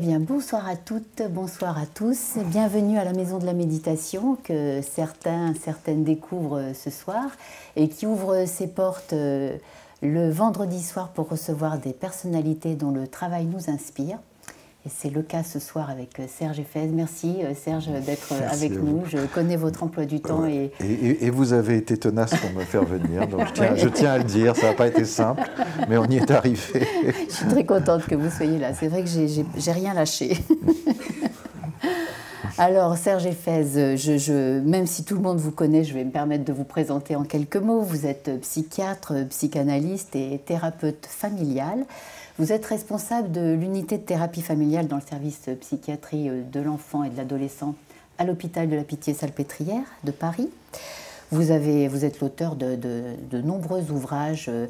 Eh bonsoir à toutes, bonsoir à tous. Bienvenue à la Maison de la Méditation que certains, certaines découvrent ce soir et qui ouvre ses portes euh, le vendredi soir pour recevoir des personnalités dont le travail nous inspire c'est le cas ce soir avec euh, Serge Ephèse. Merci euh, Serge euh, d'être avec nous. Je connais votre emploi du temps. Et... Et, vous avez été tenace pour me faire venir. Donc je tiens, à le dire, ça n'a pas été simple, mais on y est arrivé. je suis très contente que vous soyez là. C'est vrai que j'ai rien lâché. Alors, Serge Ephèse, je, même si tout le monde vous connaît, je vais me permettre de vous présenter en quelques mots. Vous êtes psychiatre, psychanalyste et thérapeute familial. Vous êtes responsable de l'unité de thérapie familiale dans le service psychiatrie euh, de l'enfant et de l'adolescent à l'hôpital de la Pitié-Salpêtrière de Paris. Vous, avez, vous êtes l'auteur de, de, nombreux ouvrages. Euh,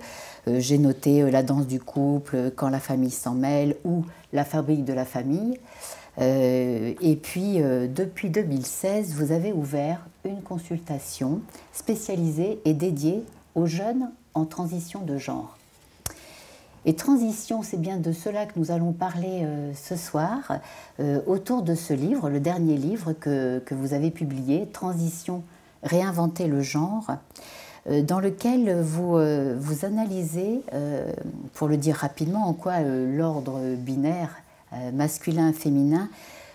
euh, J'ai noté La danse du couple, Quand la famille s'en mêle ou La fabrique de la famille. et puis, depuis 2016, vous avez ouvert une consultation spécialisée et dédiée aux jeunes en transition de genre. Et transition, c'est bien de cela que nous allons parler euh, ce soir, euh, autour de ce livre, le dernier livre que, vous avez publié, Transition, réinventer le genre, euh, dans lequel vous, vous analysez, pour le dire rapidement, en quoi l'ordre binaire masculin-féminin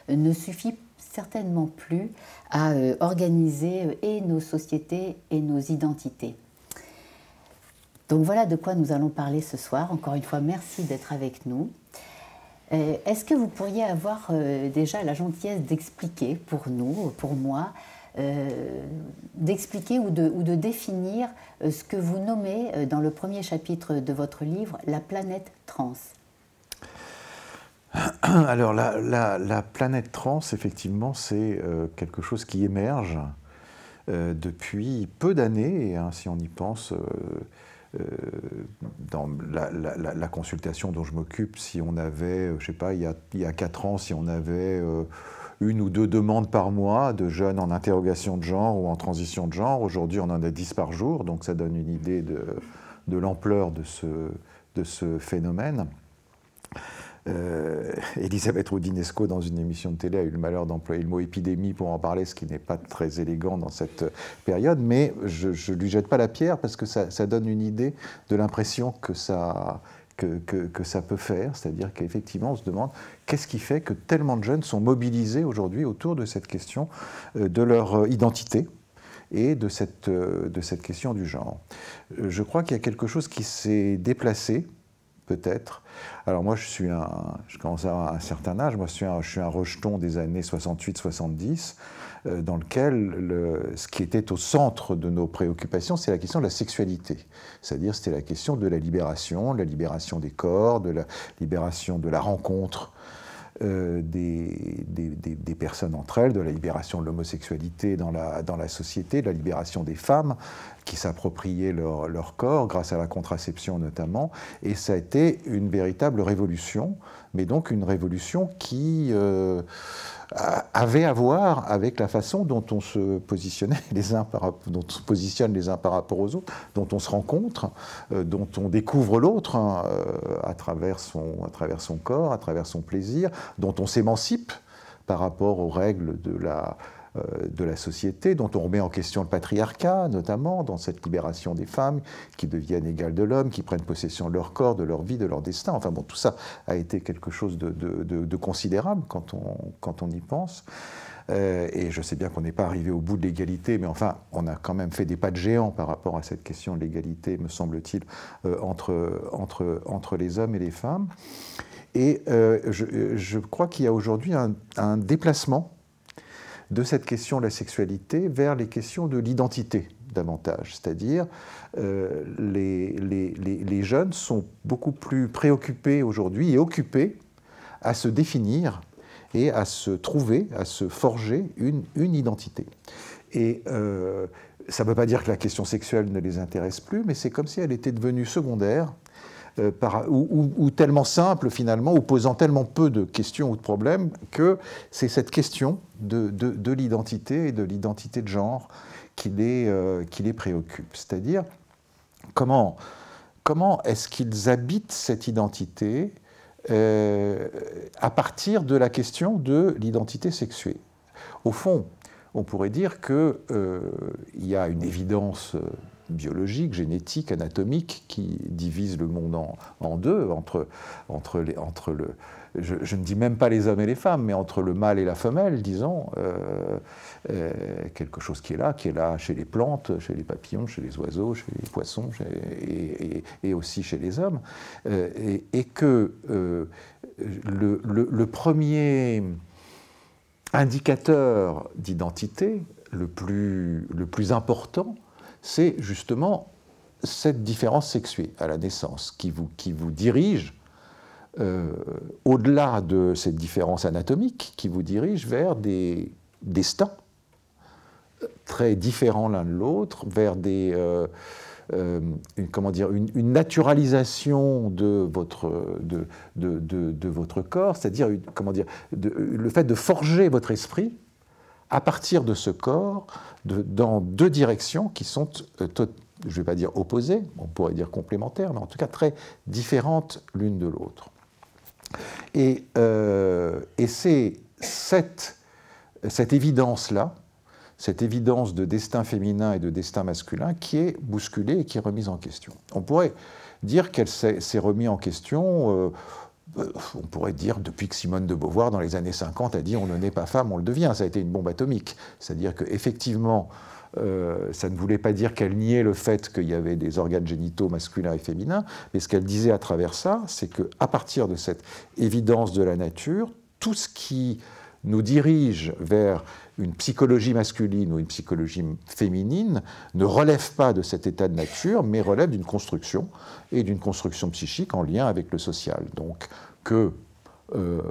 ne suffit certainement plus à organiser et nos sociétés et nos identités. Donc voilà de quoi nous allons parler ce soir. Encore une fois, merci d'être avec nous. Euh, est-ce que vous pourriez avoir euh, déjà la gentillesse d'expliquer pour nous, pour moi, euh, d'expliquer ou de, définir ce que vous nommez dans le premier chapitre de votre livre, la planète trans Alors la, planète trans, effectivement, c'est quelque chose qui émerge depuis peu d'années, hein, si on y pense. Euh, dans la, consultation dont je m'occupe, si on avait, euh, je sais pas, il y a, quatre ans, si on avait euh, une ou deux demandes par mois de jeunes en interrogation de genre ou en transition de genre, aujourd'hui on en a dix par jour, donc ça donne une idée de, de l'ampleur de ce, de ce phénomène. Euh, Elisabeth Roudinesco, dans une émission de télé, a eu le malheur d'employer le mot épidémie pour en parler, ce qui n'est pas très élégant dans cette période, mais je ne lui jette pas la pierre parce que ça, donne une idée de l'impression que ça, ça peut faire, c'est-à-dire qu'effectivement on se demande qu'est-ce qui fait que tellement de jeunes sont mobilisés aujourd'hui autour de cette question euh, de leur identité, et de euh, de cette question du genre. Je crois qu'il y a quelque chose qui s'est déplacé alors moi, je suis un, je commence à un certain âge, moi je suis un, je suis un rejeton des années 68-70, euh, dans lequel ce qui était au centre de nos préoccupations, c'est la question de la sexualité. C'est-à-dire, c'était la question de la libération, la libération des corps, de la libération de la rencontre. Euh, des, personnes entre elles, de la libération de l'homosexualité dans la, dans la société, de la libération des femmes, qui s'appropriaient leur, corps, grâce à la contraception notamment, et ça a été une véritable révolution, mais donc une révolution qui euh, avait à voir avec la façon dont on se positionnait les uns par, dont se positionne les uns par rapport aux autres, dont on se rencontre, euh, dont on découvre l'autre hein, euh, à, travers son, à travers son corps, à travers son plaisir, dont on s'émancipe par rapport aux règles de la euh, de la société, dont on remet en question le patriarcat, notamment dans cette libération des femmes qui deviennent égales de l'homme, qui prennent possession de leur corps, de leur vie, de leur destin. Enfin bon, tout ça a été quelque chose de, considérable quand on, y pense. Euh, et je sais bien qu'on n'est pas arrivé au bout de l'égalité, mais enfin, on a quand même fait des pas de géant par rapport à cette question de l'égalité, me semble-t-il, euh, entre, les hommes et les femmes. Et je, crois qu'il y a aujourd'hui un, déplacement de cette question de la sexualité vers les questions de l'identité davantage. C'est-à-dire, euh, les, jeunes sont beaucoup plus préoccupés aujourd'hui et occupés à se définir et à se trouver, à se forger une, identité. Et euh, ça ne veut pas dire que la question sexuelle ne les intéresse plus, mais c'est comme si elle était devenue secondaire euh, par, ou, tellement simple finalement, ou posant tellement peu de questions ou de problèmes, que c'est cette question de, l'identité et de l'identité de genre qui les, euh, qui les préoccupe. C'est-à-dire, comment, comment est-ce qu'ils habitent cette identité euh, à partir de la question de l'identité sexuée Au fond, on pourrait dire qu'il y a une évidence biologique, génétique, anatomique qui divise le monde en, deux, entre, entre, les, entre le, je, ne dis même pas les hommes et les femmes, mais entre le mâle et la femelle, disons, euh, euh, quelque chose qui est là, qui est là chez les plantes, chez les papillons, chez les oiseaux, chez les poissons, et, aussi chez les hommes, euh, et, que le, le premier indicateur d'identité, le plus, le plus important, c'est justement cette différence sexuée à la naissance qui vous, dirige euh, au-delà de cette différence anatomique, qui vous dirige vers des destins euh, très différents l'un de l'autre, vers des, euh, une, comment dire, une, naturalisation de votre, de votre corps, c'est-à-dire dire, le fait de forger votre esprit à partir de ce corps dans deux directions qui sont, euh, je ne vais pas dire opposées, on pourrait dire complémentaires, mais en tout cas très différentes l'une de l'autre. Et, euh, et c'est cette, cette évidence-là, cette évidence de destin féminin et de destin masculin qui est bousculée et qui est remise en question. On pourrait dire qu'elle s'est remise en question. Euh, euh, on pourrait dire depuis que Simone de Beauvoir, dans les années 50, a dit on ne naît pas femme, on le devient. Ça a été une bombe atomique. C'est-à-dire qu'effectivement, euh, ça ne voulait pas dire qu'elle niait le fait qu'il y avait des organes génitaux masculins et féminins, mais ce qu'elle disait à travers ça, c'est qu'à partir de cette évidence de la nature, tout ce qui nous dirige vers une psychologie masculine ou une psychologie féminine ne relève pas de cet état de nature, mais relève d'une construction et d'une construction psychique en lien avec le social. Donc que, euh,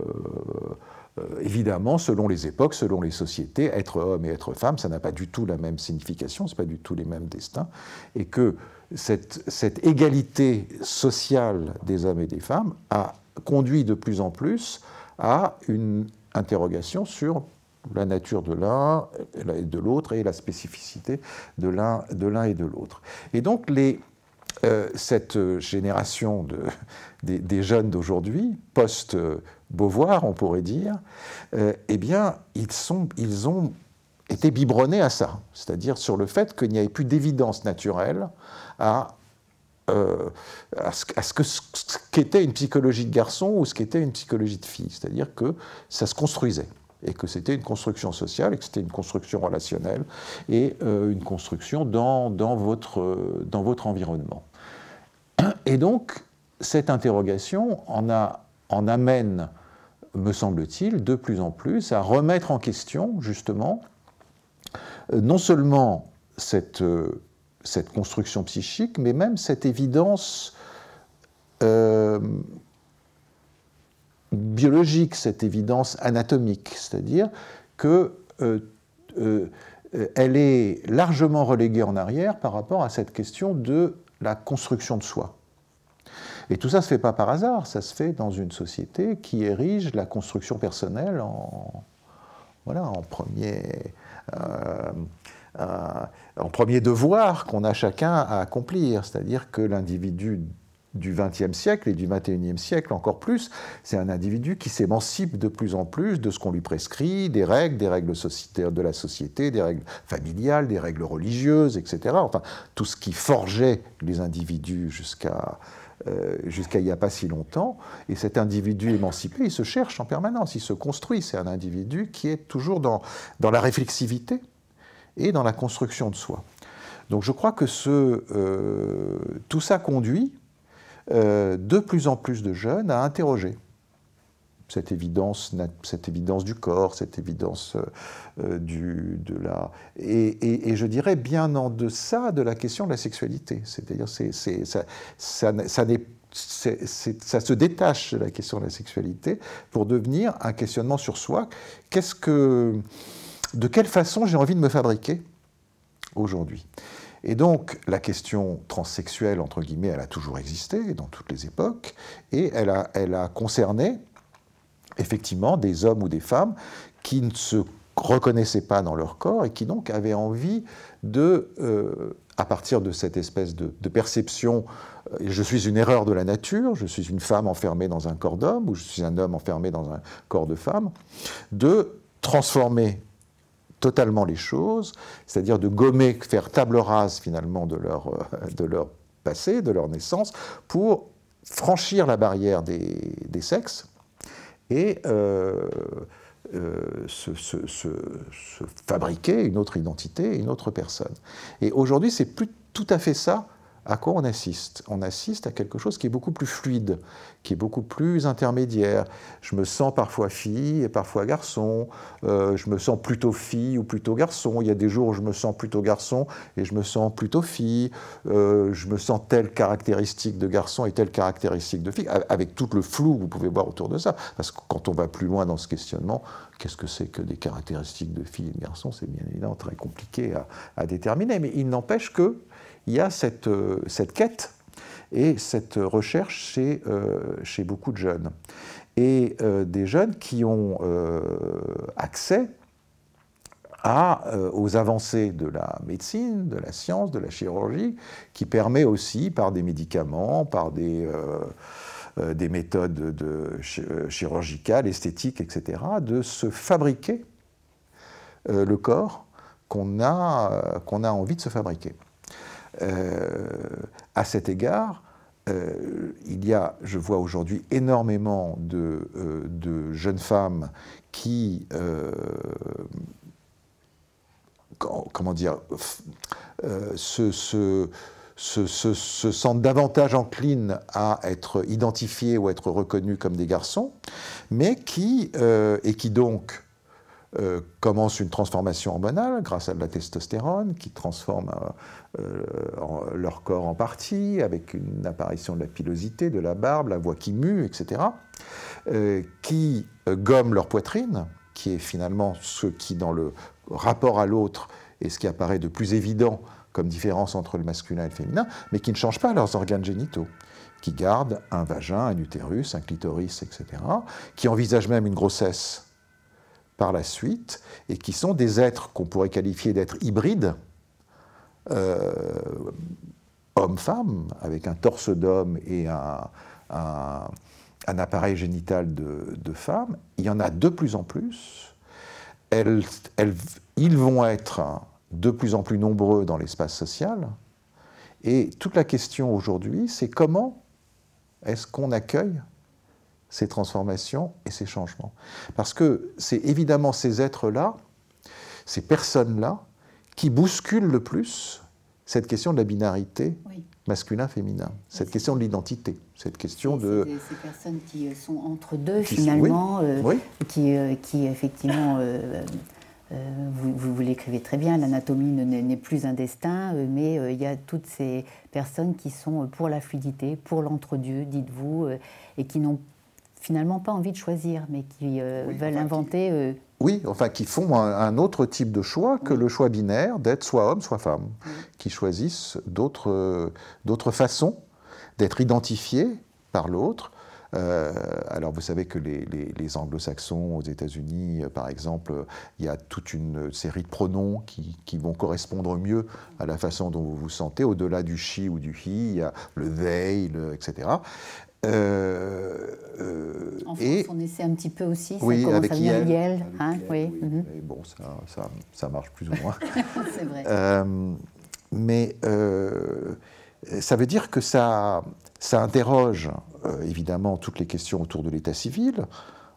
euh, évidemment, selon les époques, selon les sociétés, être homme et être femme, ça n'a pas du tout la même signification, ce pas du tout les mêmes destins, et que cette, cette égalité sociale des hommes et des femmes a conduit de plus en plus à une interrogation sur la nature de l'un et de l'autre et la spécificité de l'un, et de l'autre. Et donc euh, cette euh, génération des, jeunes d'aujourd'hui, post-Beauvoir, on pourrait dire, euh, eh bien, ils, ont été biberonnés à ça, c'est-à-dire sur le fait qu'il n'y avait plus d'évidence naturelle à ce qu'était une psychologie de garçon ou ce qu'était une psychologie de fille. C'est-à-dire que ça se construisait et que c'était une construction sociale, et que c'était une construction relationnelle, et euh, une construction dans, votre, euh, dans votre environnement. Et donc, cette interrogation en, amène, me semble-t-il, de plus en plus à remettre en question, justement, euh, non seulement cette, cette construction psychique, mais même cette évidence biologique, cette évidence anatomique, c'est-à-dire que euh, euh, euh, elle est largement reléguée en arrière par rapport à cette question de la construction de soi. Et tout ça ne se fait pas par hasard, ça se fait dans une société qui érige la construction personnelle voilà, en, premier, en premier devoir qu'on a chacun à accomplir, c'est-à-dire que l'individu du XXe siècle et du XXIe siècle encore plus, c'est un individu qui s'émancipe de plus en plus de ce qu'on lui prescrit, des règles, des règles de la société, des règles familiales, des règles religieuses, etc. Enfin, tout ce qui forgeait les individus jusqu'à euh, jusqu'à il n'y a pas si longtemps. Et cet individu émancipé, il se cherche en permanence, il se construit. C'est un individu qui est toujours dans, dans la réflexivité et dans la construction de soi. Donc je crois que ce, euh, tout ça conduit euh, de plus en plus de jeunes à interroger cette évidence, du corps, cette évidence euh, euh, de la... Et, je dirais bien en deçà de la question de la sexualité. C'est-à-dire, ça, se détache de la question de la sexualité pour devenir un questionnement sur soi. Qu'est-ce que, de quelle façon j'ai envie de me fabriquer aujourd'hui et donc, la question transsexuelle, entre guillemets, elle a toujours existé dans toutes les époques, et elle a, elle a concerné effectivement des hommes ou des femmes qui ne se reconnaissaient pas dans leur corps et qui donc avaient envie de, euh, à partir de cette espèce de, perception, euh, je suis une erreur de la nature, je suis une femme enfermée dans un corps d'homme ou je suis un homme enfermé dans un corps de femme, de transformer totalement les choses, c'est-à-dire de gommer, faire table rase finalement de leur, euh, de leur passé, de leur naissance, pour franchir la barrière des, des sexes et euh, euh, se, se, se, se, fabriquer une autre identité, une autre personne. Et aujourd'hui, c'est plus tout à fait ça à quoi on assiste On assiste à quelque chose qui est beaucoup plus fluide, qui est beaucoup plus intermédiaire. Je me sens parfois fille et parfois garçon, euh, je me sens plutôt fille ou plutôt garçon, il y a des jours où je me sens plutôt garçon et je me sens plutôt fille, euh, je me sens telle caractéristique de garçon et telle caractéristique de fille, avec tout le flou que vous pouvez voir autour de ça. Parce que quand on va plus loin dans ce questionnement, qu'est-ce que c'est que des caractéristiques de fille et de garçon C'est bien évidemment très compliqué à déterminer, mais il n'empêche que il y a cette, euh, cette quête et cette recherche chez, euh, chez beaucoup de jeunes. Et euh, des jeunes qui ont accès à, aux avancées de la médecine, de la science, de la chirurgie, qui permet aussi, par des médicaments, par des, des méthodes de, chirurgicales, esthétiques, etc., de se fabriquer le corps qu'on a, qu'on a envie de se fabriquer. Euh, à cet égard, euh, il y a, je vois aujourd'hui, énormément de, euh, jeunes femmes qui, comment dire, se, sentent davantage enclines à être identifiées ou à être reconnues comme des garçons, mais qui, et qui donc, commencent euh, commence une transformation hormonale grâce à de la testostérone qui transforme euh, euh, leur corps en partie, avec une apparition de la pilosité, de la barbe, la voix qui mue, etc., qui gomme leur poitrine, qui est finalement ce qui, dans le rapport à l'autre, est ce qui apparaît de plus évident comme différence entre le masculin et le féminin, mais qui ne change pas leurs organes génitaux qui gardent un vagin, un utérus, un clitoris, etc., qui envisagent même une grossesse par la suite et qui sont des êtres qu'on pourrait qualifier d'êtres hybrides, euh, homme-femme, avec un torse d'homme et un, un, appareil génital de, femme. Il y en a de plus en plus. ils vont être de plus en plus nombreux dans l'espace social. Et toute la question aujourd'hui, c'est comment est-ce qu'on accueille ces transformations et ces changements. Parce que c'est évidemment ces êtres-là, ces personnes-là, qui bousculent le plus cette question de la binarité masculin-féminin, cette question de l'identité, cette question de... Ces personnes qui euh, sont entre deux, finalement, euh, qui, euh, qui, effectivement... vous, vous, l'écrivez très bien, l'anatomie n'est plus un destin, mais il y a toutes ces personnes qui sont pour la fluidité, pour l'entre-dieu, dites-vous, et qui n'ont finalement pas envie de choisir, mais qui euh, veulent inventer. Euh, oui, enfin qui font un, autre type de choix que le choix binaire d'être soit homme, soit femme, qui choisissent d'autres euh, d'autres façons d'être identifiés par l'autre. alors vous savez que les, anglo-saxons aux États-Unis, par exemple, il y a toute une série de pronoms qui, vont correspondre mieux à la façon dont vous vous sentez, au-delà du she ou du he, il y a le they, etc. Euh, en euh, France, et, on essaie un petit peu aussi, ça avec à hein, oui. Mhm. bon, ça, ça, ça, marche plus ou moins. C'est vrai. Euh, mais ça veut dire que ça, ça interroge évidemment toutes les questions autour de l'état civil,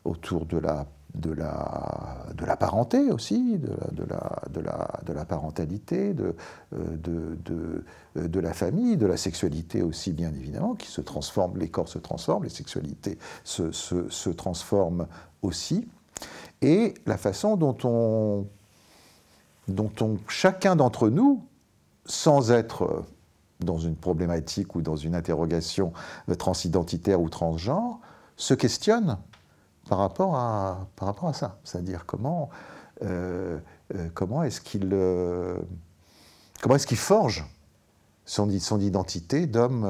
autour de la de la, parenté aussi, de la, parentalité, de, la famille, de la sexualité aussi, bien évidemment, qui se transforme, les corps se transforment, les sexualités se, se, transforment aussi. Et la façon dont chacun d'entre nous, sans être dans une problématique ou dans une interrogation transidentitaire ou transgenre, se questionne par rapport à, par rapport à ça. C'est-à-dire comment, euh, euh, comment est-ce qu'il euh, est forge son, son identité d'homme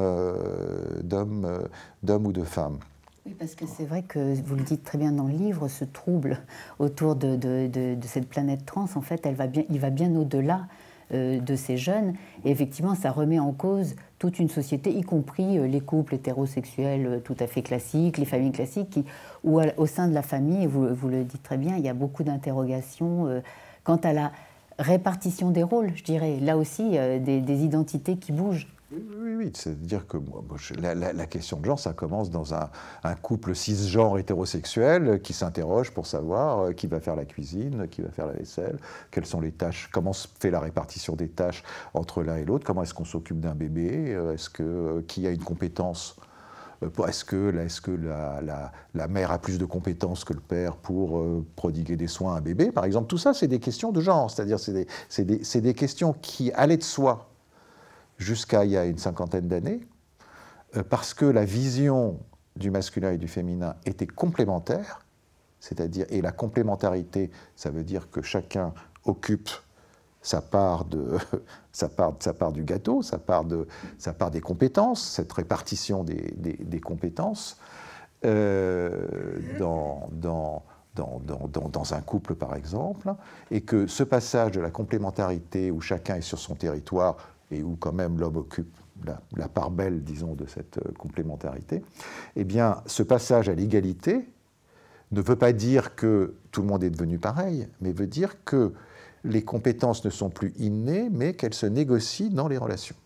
d'homme ou de femme. Oui, parce que c'est vrai que vous le dites très bien dans le livre, ce trouble autour de, cette planète trans, en fait, elle va bien, il va bien au-delà euh, de ces jeunes. Et effectivement, ça remet en cause toute une société, y compris euh, les couples hétérosexuels euh, tout à fait classiques, les familles classiques, où au sein de la famille, vous, vous le dites très bien, il y a beaucoup d'interrogations quant à la répartition des rôles, je dirais, là aussi, des identités qui bougent. Oui, oui, c'est-à-dire que moi, la, question de genre, ça commence dans un, couple cisgenre hétérosexuel qui s'interroge pour savoir euh, qui va faire la cuisine, qui va faire la vaisselle, quelles sont les tâches, comment se fait la répartition des tâches entre l'un et l'autre, comment est-ce qu'on s'occupe d'un bébé, euh, est-ce que euh, qui a une compétence est-ce que, que la, mère a plus de compétences que le père pour prodiguer des soins à un bébé, par exemple Tout ça, c'est des questions de genre, c'est-à-dire c'est des, des questions qui allaient de soi jusqu'à il y a une cinquantaine d'années, parce que la vision du masculin et du féminin était complémentaire, c'est-à-dire, et la complémentarité, ça veut dire que chacun occupe sa part, de, sa part, sa part du gâteau, sa part, de, sa part des compétences, cette répartition des, compétences dans, dans, dans, dans, dans un couple, par exemple, et que ce passage de la complémentarité où chacun est sur son territoire, et où quand même l'homme occupe la, part belle, disons, de cette euh, complémentarité, eh bien, ce passage à l'égalité ne veut pas dire que tout le monde est devenu pareil, mais veut dire que les compétences ne sont plus innées, mais qu'elles se négocient dans les relations.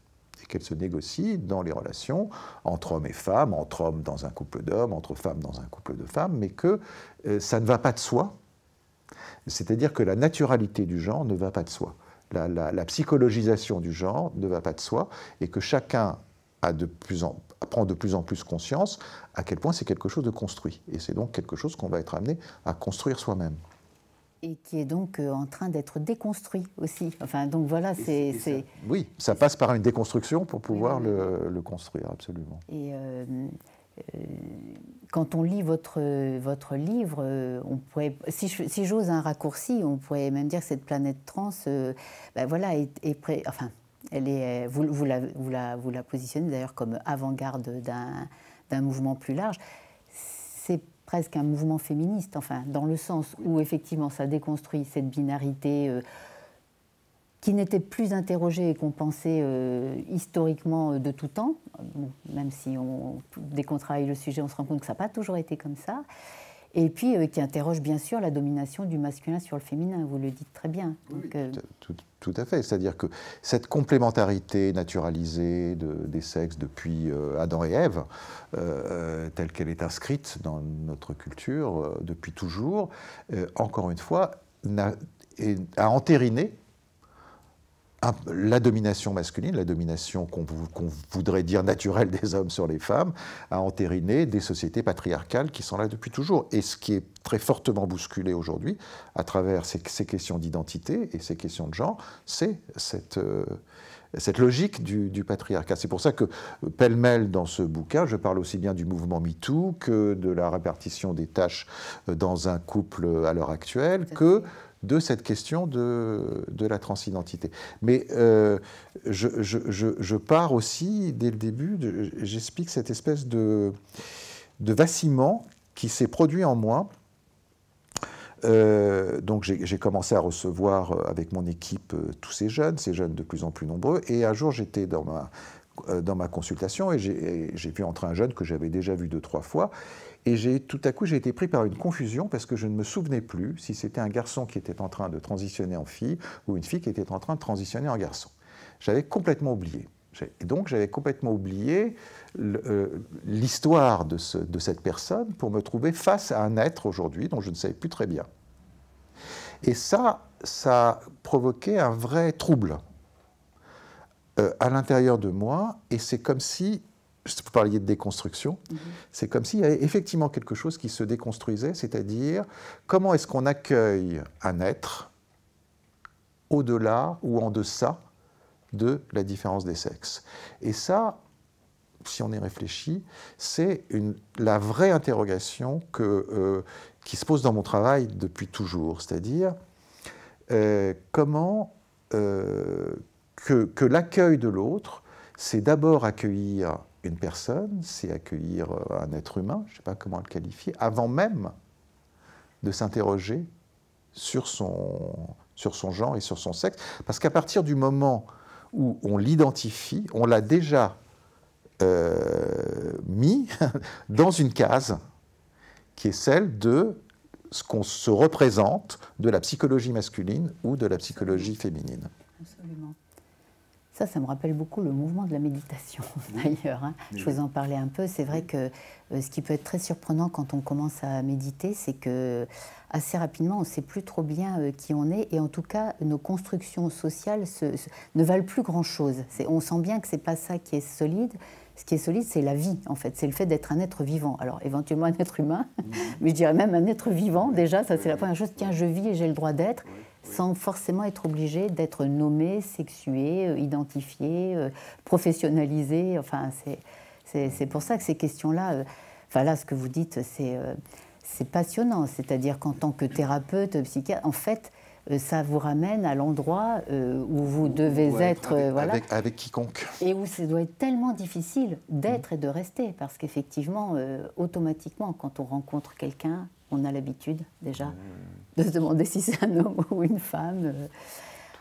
Et qu'elles se négocient dans les relations entre hommes et femmes, entre hommes dans un couple d'hommes, entre femmes dans un couple de femmes, mais que euh, ça ne va pas de soi. C'est-à-dire que la naturalité du genre ne va pas de soi la, psychologisation du genre ne va pas de soi et que chacun a de plus en, prend de plus en plus conscience à quel point c'est quelque chose de construit. Et c'est donc quelque chose qu'on va être amené à construire soi-même. Et qui est donc euh, en train d'être déconstruit aussi. Enfin, donc voilà, c'est. Oui, ça passe par une déconstruction pour pouvoir Le, construire, absolument. Et, euh, euh, quand on lit votre, votre livre, euh, on pourrait, si, j'ose un raccourci, on pourrait même dire que cette planète trans, euh, ben voilà, est, enfin, elle est, vous, vous, la, vous, la, vous la positionnez d'ailleurs comme avant-garde d'un mouvement plus large. C'est presque un mouvement féministe, enfin, dans le sens où effectivement ça déconstruit cette binarité qui n'était plus interrogée et qu'on pensait euh, historiquement euh, de tout temps, même si on, dès qu'on travaille le sujet, on se rend compte que ça n'a pas toujours été comme ça, et puis euh, qui interroge bien sûr la domination du masculin sur le féminin, vous le dites très bien. tout, à fait, c'est-à-dire que cette complémentarité naturalisée des sexes depuis Adam et Ève, telle qu'elle est inscrite dans notre culture depuis toujours, encore une fois, a, a entériné ah, la domination masculine, la domination qu'on voudrait dire naturelle des hommes sur les femmes, a entériné des sociétés patriarcales qui sont là depuis toujours. Et ce qui est très fortement bousculé aujourd'hui, à travers ces, questions d'identité et ces questions de genre, c'est cette, euh, logique du, du patriarcat. C'est pour ça que, euh, pêle-mêle, dans ce bouquin, je parle aussi bien du mouvement MeToo que de la répartition des tâches euh, dans un couple à l'heure actuelle, que de cette question de, la transidentité. Mais euh, je, pars aussi, dès le début, j'explique cette espèce de, de vacillement qui s'est produit en moi. Euh, donc j'ai commencé à recevoir euh, avec mon équipe tous ces jeunes, ces jeunes de plus en plus nombreux, et un jour j'étais dans ma, dans ma consultation et j'ai vu entrer un jeune que j'avais déjà vu deux, trois fois, et tout à coup, j'ai été pris par une confusion parce que je ne me souvenais plus si c'était un garçon qui était en train de transitionner en fille ou une fille qui était en train de transitionner en garçon. J'avais complètement oublié. Et donc j'avais complètement oublié euh, l'histoire de, de cette personne pour me trouver face à un être aujourd'hui dont je ne savais plus très bien. Et ça, ça provoquait un vrai trouble euh, à l'intérieur de moi, et c'est comme si vous parliez de déconstruction, mhm. c'est comme s'il y avait effectivement quelque chose qui se déconstruisait, c'est-à-dire comment est-ce qu'on accueille un être au-delà ou en deçà de la différence des sexes. Et ça, si on y réfléchit, c'est la vraie interrogation que, euh, qui se pose dans mon travail depuis toujours, c'est-à-dire euh, comment euh, que, que l'accueil de l'autre, c'est d'abord accueillir une personne, c'est accueillir euh, un être humain, je ne sais pas comment le qualifier, avant même de s'interroger sur son, genre et sur son sexe. Parce qu'à partir du moment où on l'identifie, on l'a déjà euh, mis dans une case qui est celle de ce qu'on se représente de la psychologie masculine ou de la psychologie féminine. Ça, ça me rappelle beaucoup le mouvement de la méditation, d'ailleurs. Hein. Je vous en parlais un peu. C'est vrai que euh, ce qui peut être très surprenant quand on commence à méditer, c'est que assez rapidement, on ne sait plus trop bien euh, qui on est. Et en tout cas, nos constructions sociales ne valent plus grand-chose. On sent bien que ce n'est pas ça qui est solide. Ce qui est solide, c'est la vie, en fait. C'est le fait d'être un être vivant. Alors, éventuellement un être humain, mais je dirais même un être vivant, déjà. Ça, c'est la première chose. Tiens, je vis et j'ai le droit d'être sans forcément être obligé d'être nommé, sexué, euh, identifié, euh, professionnalisé. Enfin, c'est pour ça que ces questions-là, euh, enfin là, ce que vous dites, c'est passionnant. C'est-à-dire qu'en tant que thérapeute, psychiatre, en fait, ça vous ramène à l'endroit où vous devez être, avec, voilà, avec, avec, quiconque. Et où ça doit être tellement difficile d'être mmh. et de rester, parce qu'effectivement, automatiquement, quand on rencontre quelqu'un, on a l'habitude déjà mmh de se demander si c'est un homme ou une femme. Euh.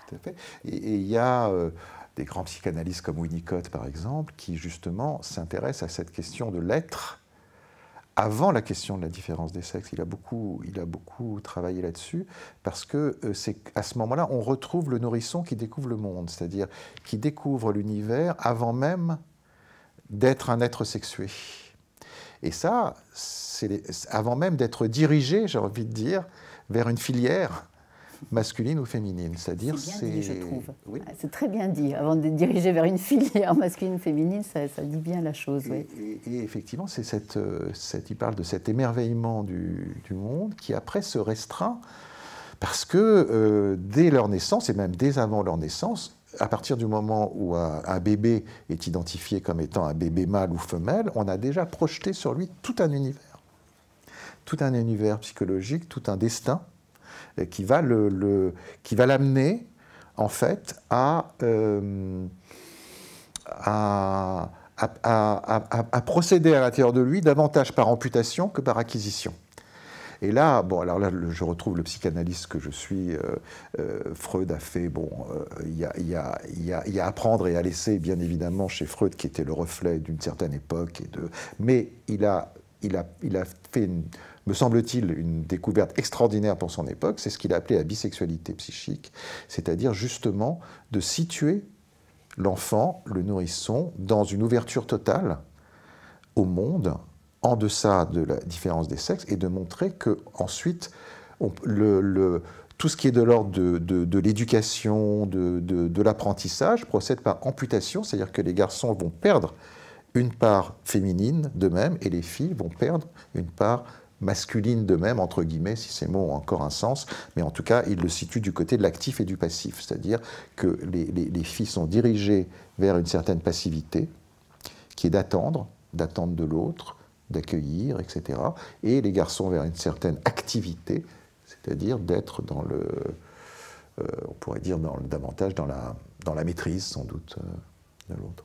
Tout à fait. Et il y a euh, des grands psychanalystes comme Winnicott, par exemple, qui justement s'intéressent à cette question de l'être avant la question de la différence des sexes. Il a beaucoup, il a beaucoup travaillé là-dessus parce que euh, c'est à ce moment-là, on retrouve le nourrisson qui découvre le monde, c'est-à-dire qui découvre l'univers avant même d'être un être sexué. Et ça, c'est avant même d'être dirigé, j'ai envie de dire, vers une filière masculine ou féminine. C'est-à-dire, c'est. je trouve. Ah, c'est très bien dit. Avant de diriger vers une filière masculine ou féminine, ça, dit bien la chose. Et, effectivement, c'est cette, euh, cette, il parle de cet émerveillement du, monde qui, après, se restreint parce que euh, dès leur naissance, et même dès avant leur naissance, à partir du moment où un, bébé est identifié comme étant un bébé mâle ou femelle, on a déjà projeté sur lui tout un univers tout un univers psychologique, tout un destin euh, qui va le, qui va l'amener en fait euh, à, à, procéder à l'intérieur de lui davantage par amputation que par acquisition. Et là, bon, alors là, je retrouve le psychanalyste que je suis. Euh, Freud a fait, bon, il y, y, y, a, apprendre et à laisser, bien évidemment, chez Freud, qui était le reflet d'une certaine époque. Et de... Mais il a, il a, il a fait une, me semble-t-il, une découverte extraordinaire pour son époque, c'est ce qu'il a appelé la bisexualité psychique, c'est-à-dire justement de situer l'enfant, le nourrisson, dans une ouverture totale au monde, en deçà de la différence des sexes, et de montrer que ensuite, tout ce qui est de l'ordre de, l'éducation, de, l'apprentissage, procède par amputation, c'est-à-dire que les garçons vont perdre une part féminine d'eux-mêmes et les filles vont perdre une part masculine de même entre guillemets, si ces mots ont encore un sens, mais en tout cas, il le situe du côté de l'actif et du passif, c'est-à-dire que les, filles sont dirigées vers une certaine passivité, qui est d'attendre, d'attendre de l'autre, d'accueillir, etc., et les garçons vers une certaine activité, c'est-à-dire d'être dans le, euh, on pourrait dire davantage dans la, maîtrise, sans doute, euh, de l'autre.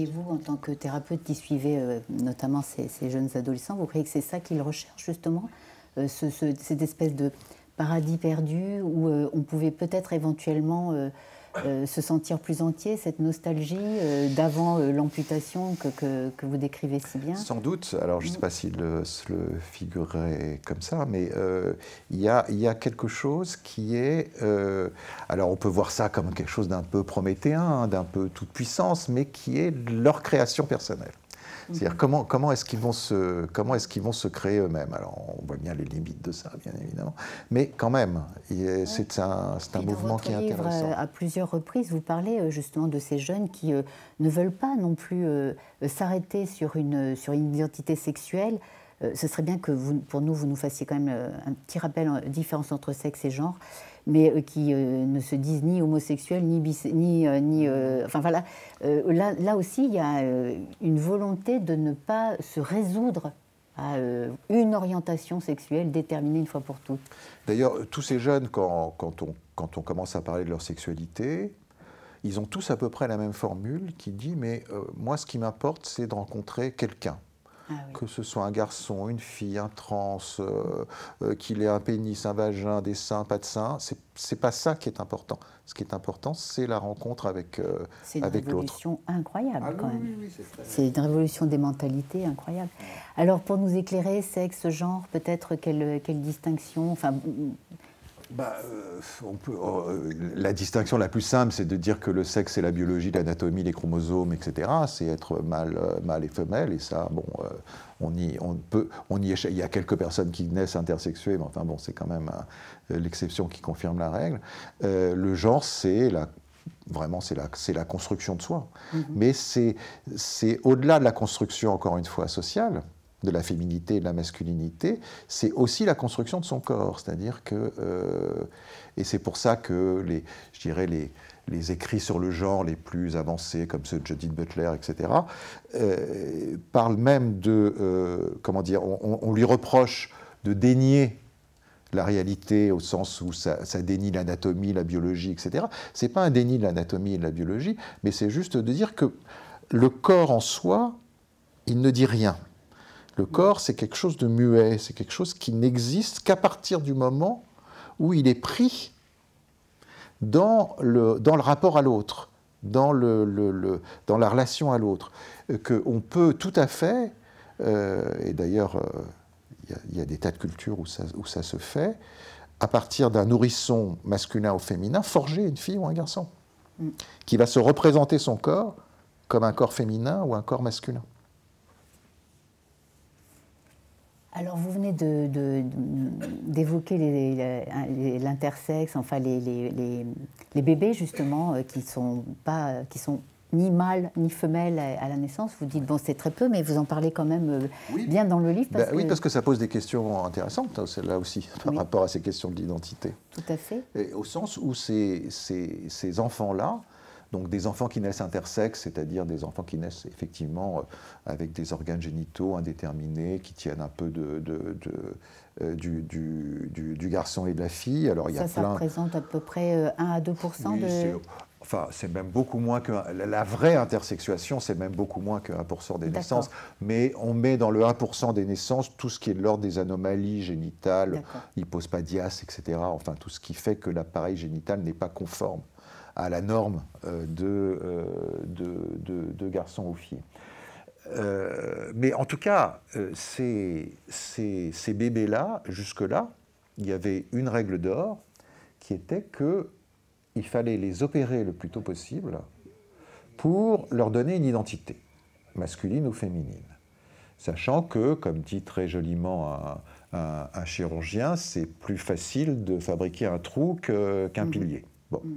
Et vous, en tant que thérapeute qui suivez euh, notamment ces, jeunes adolescents, vous croyez que c'est ça qu'ils recherchent justement, euh, cette espèce de paradis perdu où euh, on pouvait peut-être éventuellement euh, se sentir plus entier, cette nostalgie euh, d'avant euh, l'amputation que, vous décrivez si bien Sans doute. Alors, je ne sais pas s'il se le figurait comme ça, mais il y a, y, a, quelque chose qui est... alors, on peut voir ça comme quelque chose d'un peu prométhéen, hein, d'un peu toute puissance, mais qui est leur création personnelle. C'est-à-dire mhm. comment, est-ce qu'ils vont, se, créer eux-mêmes Alors on voit bien les limites de ça, bien évidemment, mais quand même, c'est un, mouvement qui est euh, intéressant. à plusieurs reprises, vous parlez euh, justement de ces jeunes qui euh, ne veulent pas non plus s'arrêter sur une, identité sexuelle. ce serait bien que pour nous, vous nous fassiez quand même un petit rappel, différence entre sexe et genre mais euh, qui euh, ne se disent ni homosexuels, ni, ni, euh, enfin voilà. Là, là, aussi, il y a une volonté de ne pas se résoudre à une orientation sexuelle déterminée une fois pour toutes. D'ailleurs, tous ces jeunes, quand, quand, on, quand on commence à parler de leur sexualité, ils ont tous à peu près la même formule qui dit mais moi ce qui m'importe c'est de rencontrer quelqu'un. Ah que ce soit un garçon, une fille, un trans, euh, euh, qu'il ait un pénis, un vagin, des seins, pas de seins, c'est n'est pas ça qui est important. Ce qui est important, c'est la rencontre avec, l'autre. Euh, c'est une révolution incroyable, ah quand même. c'est une révolution des mentalités incroyable. Alors, pour nous éclairer, sexe, genre, peut-être quelle, distinction Enfin, bah, euh, euh, la distinction la plus simple, c'est de dire que le sexe, c'est la biologie, l'anatomie, les chromosomes, etc. C'est être euh, mâle, et femelle, et ça, bon, on, y, on, peut, on y Il y a quelques personnes qui naissent intersexuées, mais enfin bon, c'est quand même l'exception qui confirme la règle. le genre, c'est la vraiment, c'est la, la, construction de soi. Mm-hmm. Mais c'est au-delà de la construction, encore une fois, sociale de la féminité et de la masculinité, c'est aussi la construction de son corps. C'est-à-dire que. Euh, et c'est pour ça que les, je dirais les, écrits sur le genre les plus avancés, comme ceux de Judith Butler, etc., euh, parlent même de. Euh, comment dire on, lui reproche de dénier la réalité au sens où ça, ça dénie l'anatomie, la biologie, etc. C'est pas un déni de l'anatomie et de la biologie, mais c'est juste de dire que le corps en soi, il ne dit rien. Le corps, c'est quelque chose de muet, c'est quelque chose qui n'existe qu'à partir du moment où il est pris dans le, dans le rapport à l'autre, dans, le, dans la relation à l'autre. Euh, on peut tout à fait, euh, et d'ailleurs, euh, il y, a des tas de cultures où ça, où ça se fait, à partir d'un nourrisson masculin ou féminin, forger une fille ou un garçon, mm. qui va se représenter son corps comme un corps féminin ou un corps masculin. Alors, vous venez d'évoquer de, l'intersexe, enfin les, bébés justement euh, qui sont pas, qui sont ni mâles ni femelles à la naissance. Vous dites, bon, c'est très peu, mais vous en parlez quand même euh, bien dans le livre. Ben oui, parce que ça pose des questions intéressantes, hein, celle-là aussi, par rapport à ces questions d'identité, Tout à fait. au sens où ces enfants-là donc des enfants qui naissent intersexes, c'est-à-dire des enfants qui naissent effectivement euh, avec des organes génitaux indéterminés, qui tiennent un peu de, euh, du, garçon et de la fille. Alors, il y a ça, plein... ça représente à peu près 1 euh, à 2 de... Enfin, c'est même beaucoup moins que... La vraie intersexuation, c'est même beaucoup moins que 1% des naissances. Mais on met dans le 1% des naissances tout ce qui est de des anomalies génitales, hypospadias, etc. Enfin, tout ce qui fait que l'appareil génital n'est pas conforme à la norme euh, euh, de, de, garçons ou filles. Euh, mais en tout cas, ces, bébés-là, jusque-là, il y avait une règle d'or qui était qu'il fallait les opérer le plus tôt possible pour leur donner une identité, masculine ou féminine. Sachant que, comme dit très joliment un, chirurgien, c'est plus facile de fabriquer un trou qu'un mmh. pilier. Bon. Mmh.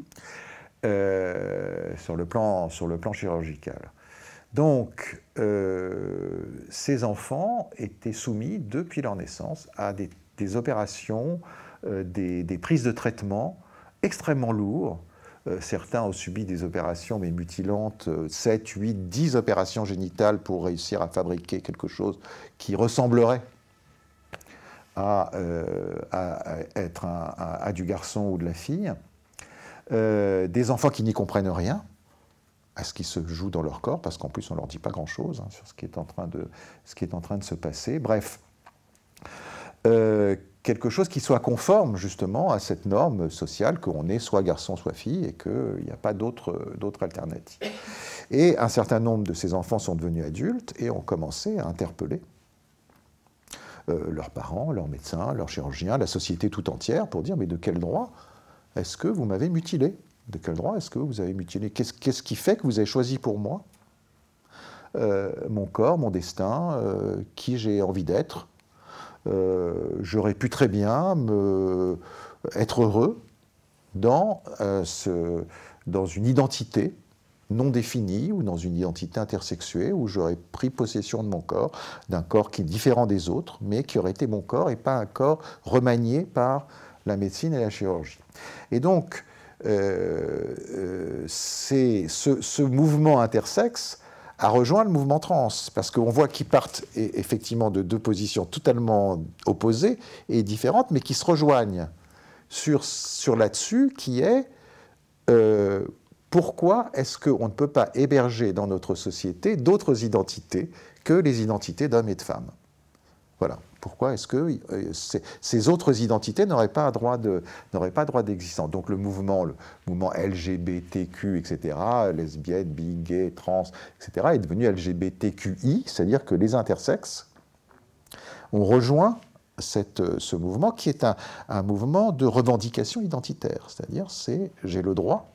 Euh, sur, le plan, chirurgical. Donc, euh, ces enfants étaient soumis depuis leur naissance à des, opérations, euh, des, prises de traitement extrêmement lourdes. certains ont subi des opérations, mais mutilantes, 7, 8, 10 opérations génitales pour réussir à fabriquer quelque chose qui ressemblerait à, être à du garçon ou de la fille. Euh, des enfants qui n'y comprennent rien à ce qui se joue dans leur corps, parce qu'en plus on ne leur dit pas grand-chose hein, sur ce qui, est en train de, ce qui est en train de se passer. Bref, euh, quelque chose qui soit conforme justement à cette norme sociale qu'on est soit garçon, soit fille, et qu'il n'y a pas d'autre alternative. Et un certain nombre de ces enfants sont devenus adultes et ont commencé à interpeller euh, leurs parents, leurs médecins, leurs chirurgiens, la société tout entière, pour dire mais de quel droit est-ce que vous m'avez mutilé De quel droit est-ce que vous avez mutilé Qu'est-ce qui fait que vous avez choisi pour moi euh, mon corps, mon destin, euh, qui j'ai envie d'être euh, J'aurais pu très bien être heureux dans, dans une identité non définie ou dans une identité intersexuée où j'aurais pris possession de mon corps, d'un corps qui est différent des autres, mais qui aurait été mon corps et pas un corps remanié par la médecine et la chirurgie. Et donc, euh, euh ce, mouvement intersexe a rejoint le mouvement trans, parce qu'on voit qu'ils partent effectivement de deux positions totalement opposées et différentes, mais qui se rejoignent sur, sur là-dessus, qui est euh, pourquoi est-ce qu'on ne peut pas héberger dans notre société d'autres identités que les identités d'hommes et de femmes Voilà. Pourquoi est-ce que euh, ces autres identités n'auraient pas droit droit d'existence Donc le mouvement, LGBTQ, etc., lesbienne, bi, gay, trans, etc., est devenu LGBTQI, c'est-à-dire que les intersexes ont rejoint ce mouvement qui est un, mouvement de revendication identitaire, c'est-à-dire c'est j'ai le droit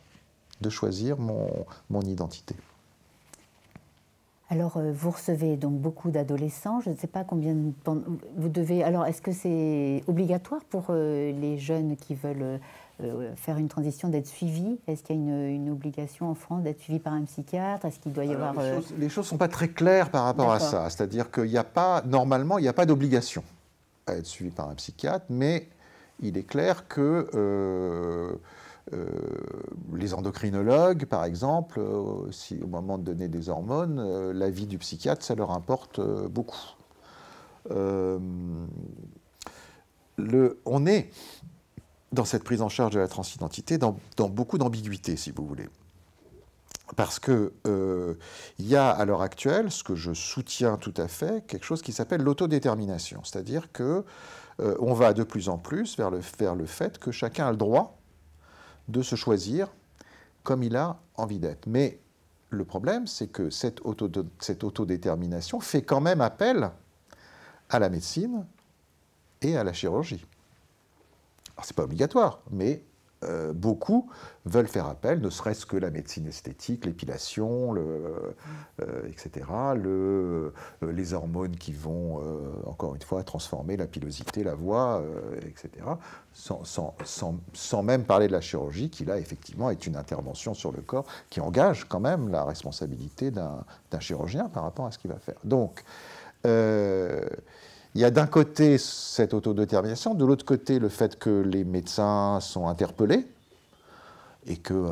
de choisir mon identité. Alors, euh, vous recevez donc beaucoup d'adolescents. Je ne sais pas combien de... vous devez. Alors, est-ce que c'est obligatoire pour euh, les jeunes qui veulent euh, faire une transition d'être suivis Est-ce qu'il y a une, obligation en France d'être suivi par un psychiatre Est-ce qu'il doit y avoir Les choses ne sont pas très claires par rapport à ça. C'est-à-dire qu'il n'y a pas normalement, il n'y a pas d'obligation à être suivi par un psychiatre, mais il est clair que euh, les endocrinologues, par exemple, euh, si au moment de donner des hormones, euh, la l'avis du psychiatre, ça leur importe beaucoup. Le, on est dans cette prise en charge de la transidentité dans, beaucoup d'ambiguïté, si vous voulez. Parce qu'il y a à l'heure actuelle, ce que je soutiens tout à fait, quelque chose qui s'appelle l'autodétermination. C'est-à-dire que on va de plus en plus vers le, vers le fait que chacun a le droit de se choisir comme il a envie d'être. Mais le problème, c'est que cette, auto cette autodétermination fait quand même appel à la médecine et à la chirurgie. Alors, ce n'est pas obligatoire, mais euh, beaucoup veulent faire appel, ne serait-ce que la médecine esthétique, l'épilation, euh, euh, etc., les hormones qui vont, encore une fois, transformer la pilosité, la voix, etc., sans, sans, même parler de la chirurgie, qui là, effectivement, est une intervention sur le corps qui engage quand même la responsabilité d'un chirurgien par rapport à ce qu'il va faire. Donc, il y a d'un côté cette autodétermination, de l'autre côté le fait que les médecins sont interpellés et que, euh,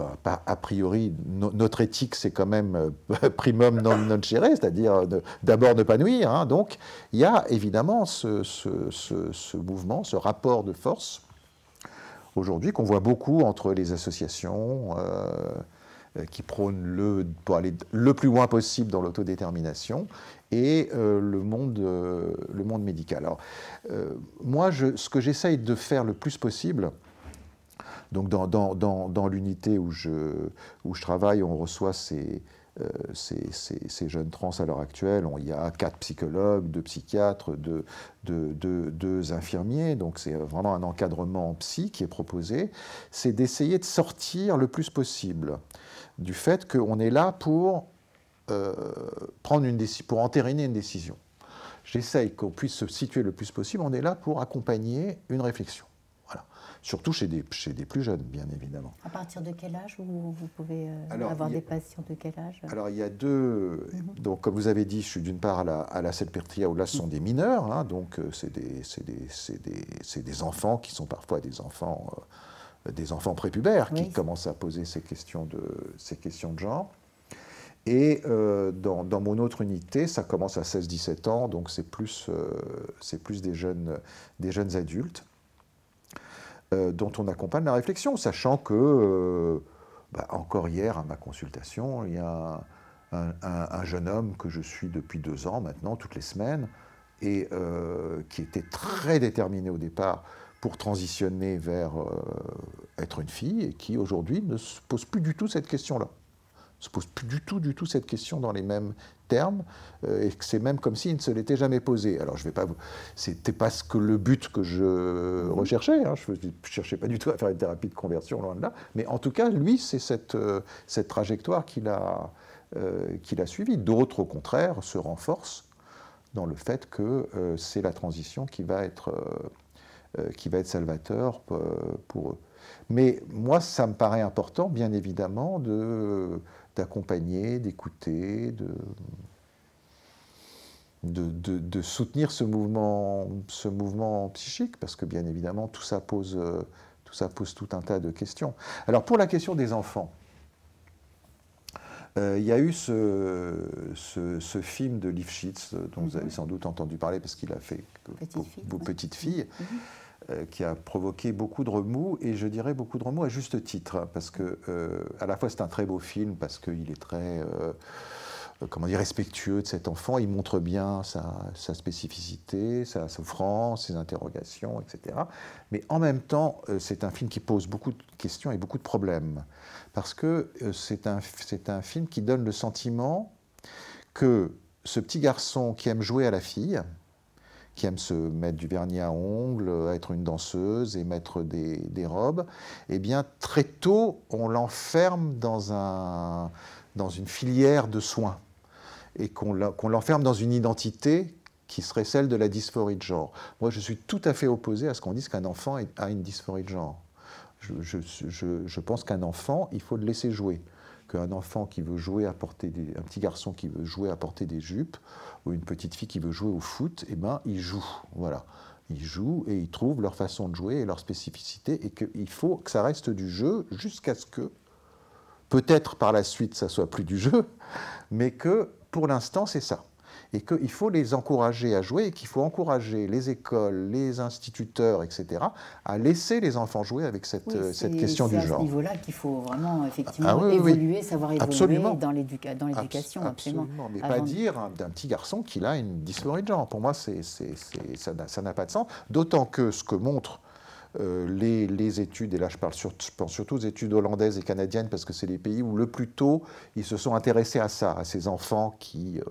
a priori, notre éthique, c'est quand même euh, primum non nocere, c'est-à-dire d'abord ne pas nuire. Hein. Donc, il y a évidemment ce, mouvement, ce rapport de force, aujourd'hui, qu'on voit beaucoup entre les associations, euh, euh, qui prône le, pour aller le plus loin possible dans l'autodétermination, et euh, le, monde, euh, le monde médical. Alors, moi, je, ce que j'essaye de faire le plus possible, donc dans, dans, dans, dans l'unité où je, où je travaille, on reçoit ces, euh, ces, jeunes trans à l'heure actuelle, on, il y a quatre psychologues, deux psychiatres, deux, infirmiers, donc c'est euh, vraiment un encadrement psy qui est proposé, c'est d'essayer de sortir le plus possible du fait qu'on est là pour, euh, prendre une pour entériner une décision. J'essaye qu'on puisse se situer le plus possible, on est là pour accompagner une réflexion surtout chez des, chez des plus jeunes, bien évidemment. À partir de quel âge vous, vous pouvez euh, avoir des patients de quel âge Alors, il y a deux. Mhm. Donc, comme vous avez dit, je suis d'une part à la, à la où là, ce sont des mineurs, hein, donc euh, c'est des, enfants qui sont parfois des enfants. Euh, des enfants prépubères qui commencent à poser ces questions de, ces questions de genre. Et dans, mon autre unité, ça commence à 16-17 ans, donc c'est plus, plus des, jeunes, des jeunes adultes. Euh, dont on accompagne la réflexion, sachant que, euh, bah, encore hier, à ma consultation, il y a un, jeune homme que je suis depuis deux ans maintenant, toutes les semaines, et euh, qui était très déterminé au départ pour transitionner vers être une fille, et qui aujourd'hui ne se pose plus du tout cette question-là se pose plus du tout, du tout cette question dans les mêmes terme, euh, et que c'est même comme s'il ne se l'était jamais posé. Alors, je vais pas vous. C'était pas ce que le but que je mhm. recherchais. Hein. Je ne cherchais pas du tout à faire une thérapie de conversion, loin de là. Mais en tout cas, lui, c'est cette, euh, cette trajectoire qu'il a, euh, qu'il a suivie. D'autres, au contraire, se renforcent dans le fait que c'est la transition qui va être, qui va être salvateur pour, pour, eux. Mais moi, ça me paraît important, bien évidemment, de d'accompagner, d'écouter, de, de, soutenir ce mouvement, ce mouvement psychique, parce que bien évidemment, tout ça, pose, tout ça pose tout un tas de questions. Alors pour la question des enfants, euh, il y a eu ce, film de Lifshitz, euh, dont vous avez mhm. sans doute entendu parler parce qu'il a fait Vos petites filles. Euh, qui a provoqué beaucoup de remous, et je dirais beaucoup de remous à juste titre, hein, parce que euh, à la fois c'est un très beau film, parce qu'il est très euh, comment dire, respectueux de cet enfant, il montre bien sa, spécificité, sa souffrance, ses interrogations, etc. Mais en même temps, c'est un film qui pose beaucoup de questions et beaucoup de problèmes, parce que c'est un film qui donne le sentiment que ce petit garçon qui aime jouer à la fille, qui aime se mettre du vernis à ongles, être une danseuse et mettre des, robes, eh bien très tôt on l'enferme dans, un, dans une filière de soins et qu'on l'enferme dans une identité qui serait celle de la dysphorie de genre. Moi, je suis tout à fait opposé à ce qu'on dise qu'un enfant a une dysphorie de genre. je, je pense qu'un enfant, il faut le laisser jouer un enfant qui veut jouer à porter des, un petit garçon qui veut jouer à porter des jupes ou une petite fille qui veut jouer au foot, et eh ben il joue voilà. il jouent et ils trouvent leur façon de jouer et leur spécificité et qu'il faut que ça reste du jeu jusqu'à ce que peut-être par la suite ça soit plus du jeu, mais que pour l'instant c'est ça et qu'il faut les encourager à jouer et qu'il faut encourager les écoles, les instituteurs, etc., à laisser les enfants jouer avec cette, question du genre. C'est à ce niveau-là qu'il faut vraiment effectivement ah évoluer, savoir évoluer dans l'éducation. Absolument. Mais pas dire d'un petit garçon qu'il a une dysphorie de genre. Pour moi, ça n'a pas de sens. D'autant que ce que montrent euh, les, études, et là je, parle sur, je pense surtout aux études hollandaises et canadiennes, parce que c'est les pays où le plus tôt ils se sont intéressés à ça, à ces enfants qui, euh,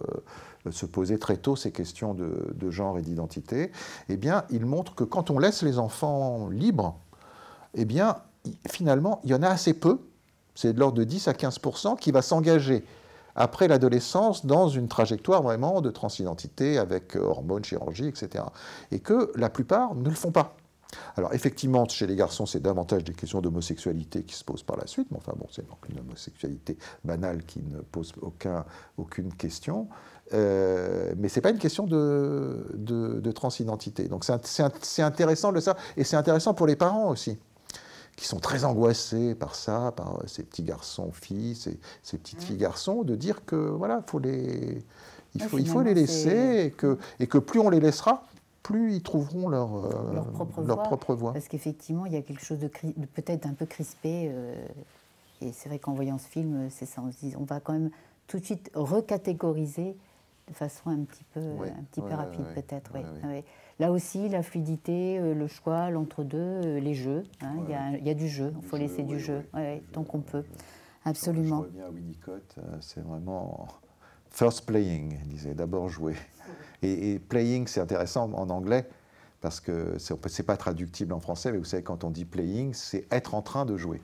euh, se poser très tôt ces questions de, genre et d'identité, eh bien, il montre que quand on laisse les enfants libres, eh bien, finalement, il y en a assez peu, c'est de l'ordre de 10 à 15 qui va s'engager après l'adolescence dans une trajectoire vraiment de transidentité avec euh, hormones, chirurgie, etc. Et que la plupart ne le font pas. Alors effectivement, chez les garçons, c'est davantage des questions d'homosexualité qui se posent par la suite, mais enfin bon, c'est donc une homosexualité banale qui ne pose aucune question. Euh, mais ce n'est pas une question de, de, transidentité. Donc c'est intéressant de ça, et c'est intéressant pour les parents aussi, qui sont très angoissés par ça, par ces petits garçons filles, ces, ces petites mmh. filles garçons, de dire que voilà, faut les, il, faut, il faut les laisser, et que, mmh. et que plus on les laissera, plus ils trouveront leur, euh, leur, propre, voix voie, Parce qu'effectivement, il y a quelque chose de, peut-être un peu crispé. Euh, et c'est vrai qu'en voyant ce film, c'est ça, on se on va quand même tout de suite recatégoriser de façon un petit peu, un petit peu rapide peut-être. Là aussi, la fluidité, euh, le choix, l'entre-deux, euh, les jeux. Hein, il y, a, du jeu, il faut laisser du jeu, tant qu'on peut. Absolument. Je reviens à Winnicott, euh, c'est vraiment first playing, il disait, d'abord jouer. Et, et playing, c'est intéressant en anglais, parce que c'est pas traductible en français, mais vous savez, quand on dit playing, c'est être en train de jouer.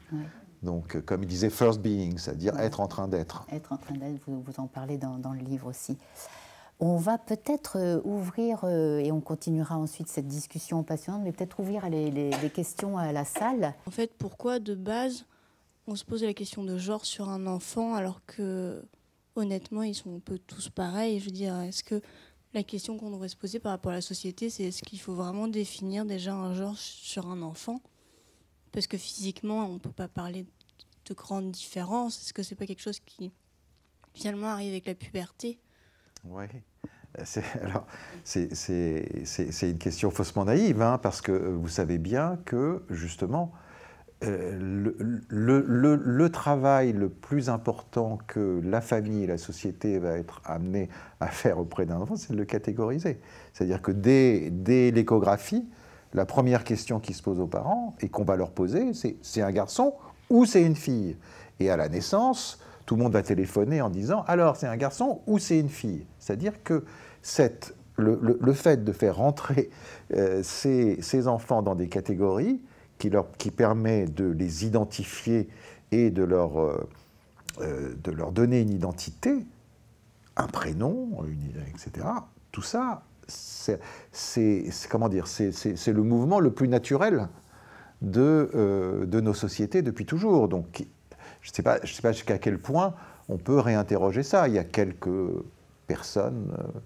Donc, euh, comme il disait, first being, c'est-à-dire être en train d'être. Être en train d'être, vous, vous, en parlez dans, le livre aussi. On va peut-être euh, ouvrir, euh, et on continuera ensuite cette discussion passionnante, mais peut-être ouvrir les, questions à la salle. En fait, pourquoi de base on se pose la question de genre sur un enfant alors que honnêtement ils sont un peu tous pareils Je veux dire, est-ce que la question qu'on devrait se poser par rapport à la société, c'est est-ce qu'il faut vraiment définir déjà un genre sur un enfant parce que physiquement, on ne peut pas parler de grandes différences. Est-ce que c'est pas quelque chose qui finalement arrive avec la puberté Oui. Euh, alors, c'est une question faussement naïve, hein, parce que euh, vous savez bien que, justement, euh, le, travail le plus important que la famille et la société va être amenée à faire auprès d'un enfant, c'est de le catégoriser. C'est-à-dire que dès l'échographie, la première question qui se pose aux parents et qu'on va leur poser, c'est c'est un garçon ou c'est une fille Et à la naissance, tout le monde va téléphoner en disant alors c'est un garçon ou c'est une fille C'est-à-dire que cette, le, fait de faire rentrer euh, ces, enfants dans des catégories qui, leur, qui permet de les identifier et de leur, euh, euh, de leur donner une identité, un prénom, une, etc., tout ça, c'est comment dire, c'est le mouvement le plus naturel de, euh, nos sociétés depuis toujours. Donc, je ne sais pas, jusqu'à quel point on peut réinterroger ça. Il y a quelques personnes euh,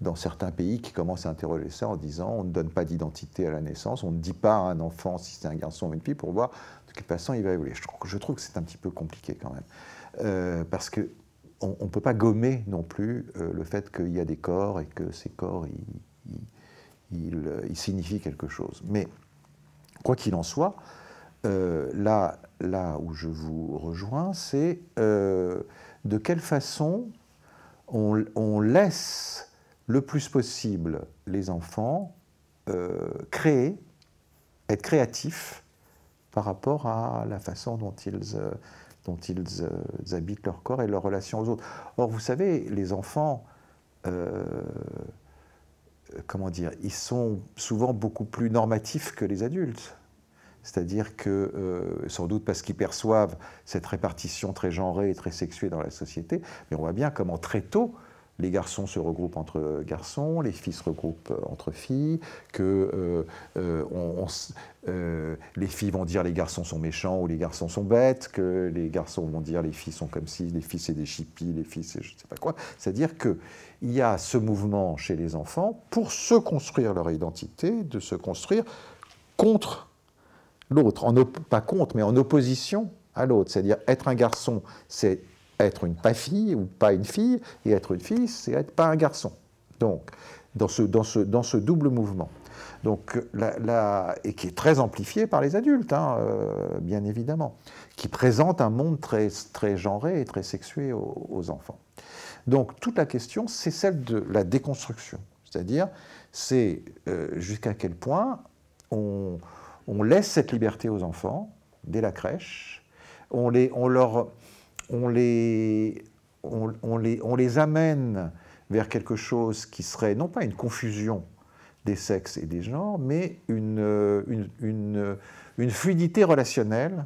dans certains pays qui commencent à interroger ça en disant on ne donne pas d'identité à la naissance, on ne dit pas à un enfant si c'est un garçon ou une fille pour voir de quelle façon il va évoluer. Je trouve, que c'est un petit peu compliqué quand même. Euh, parce que on ne peut pas gommer non plus euh, le fait qu'il y a des corps et que ces corps, ils, euh, signifient quelque chose. Mais quoi qu'il en soit, euh, là, là où je vous rejoins, c'est de quelle façon on, on, laisse le plus possible les enfants créer, être créatifs par rapport à la façon dont ils dont euh, ils habitent leur corps et leur relation aux autres. Or, vous savez, les enfants, euh, comment dire, ils sont souvent beaucoup plus normatifs que les adultes. C'est-à-dire que, euh, sans doute parce qu'ils perçoivent cette répartition très genrée et très sexuée dans la société, mais on voit bien comment très tôt, les garçons se regroupent entre garçons, les filles se regroupent euh, entre filles, que euh, euh, les filles vont dire les garçons sont méchants ou les garçons sont bêtes, que les garçons vont dire les filles sont comme si, les filles c'est des chippies, les filles c'est je ne sais pas quoi. C'est-à-dire qu'il y a ce mouvement chez les enfants pour se construire leur identité, de se construire contre l'autre, pas contre, mais en opposition à l'autre. C'est-à-dire être un garçon, c'est être une pas fille ou pas une fille, et être une fille, c'est être pas un garçon. Donc, dans ce, dans ce, dans ce double mouvement. Donc, la, et qui est très amplifié par les adultes, hein, euh, bien évidemment, qui présente un monde très, très genré et très sexué aux, enfants. Donc, toute la question, c'est celle de la déconstruction. C'est-à-dire, c'est euh, jusqu'à quel point on, on, laisse cette liberté aux enfants dès la crèche, on, les, on leur on les, amène vers quelque chose qui serait non pas une confusion des sexes et des genres, mais une, euh, euh, fluidité relationnelle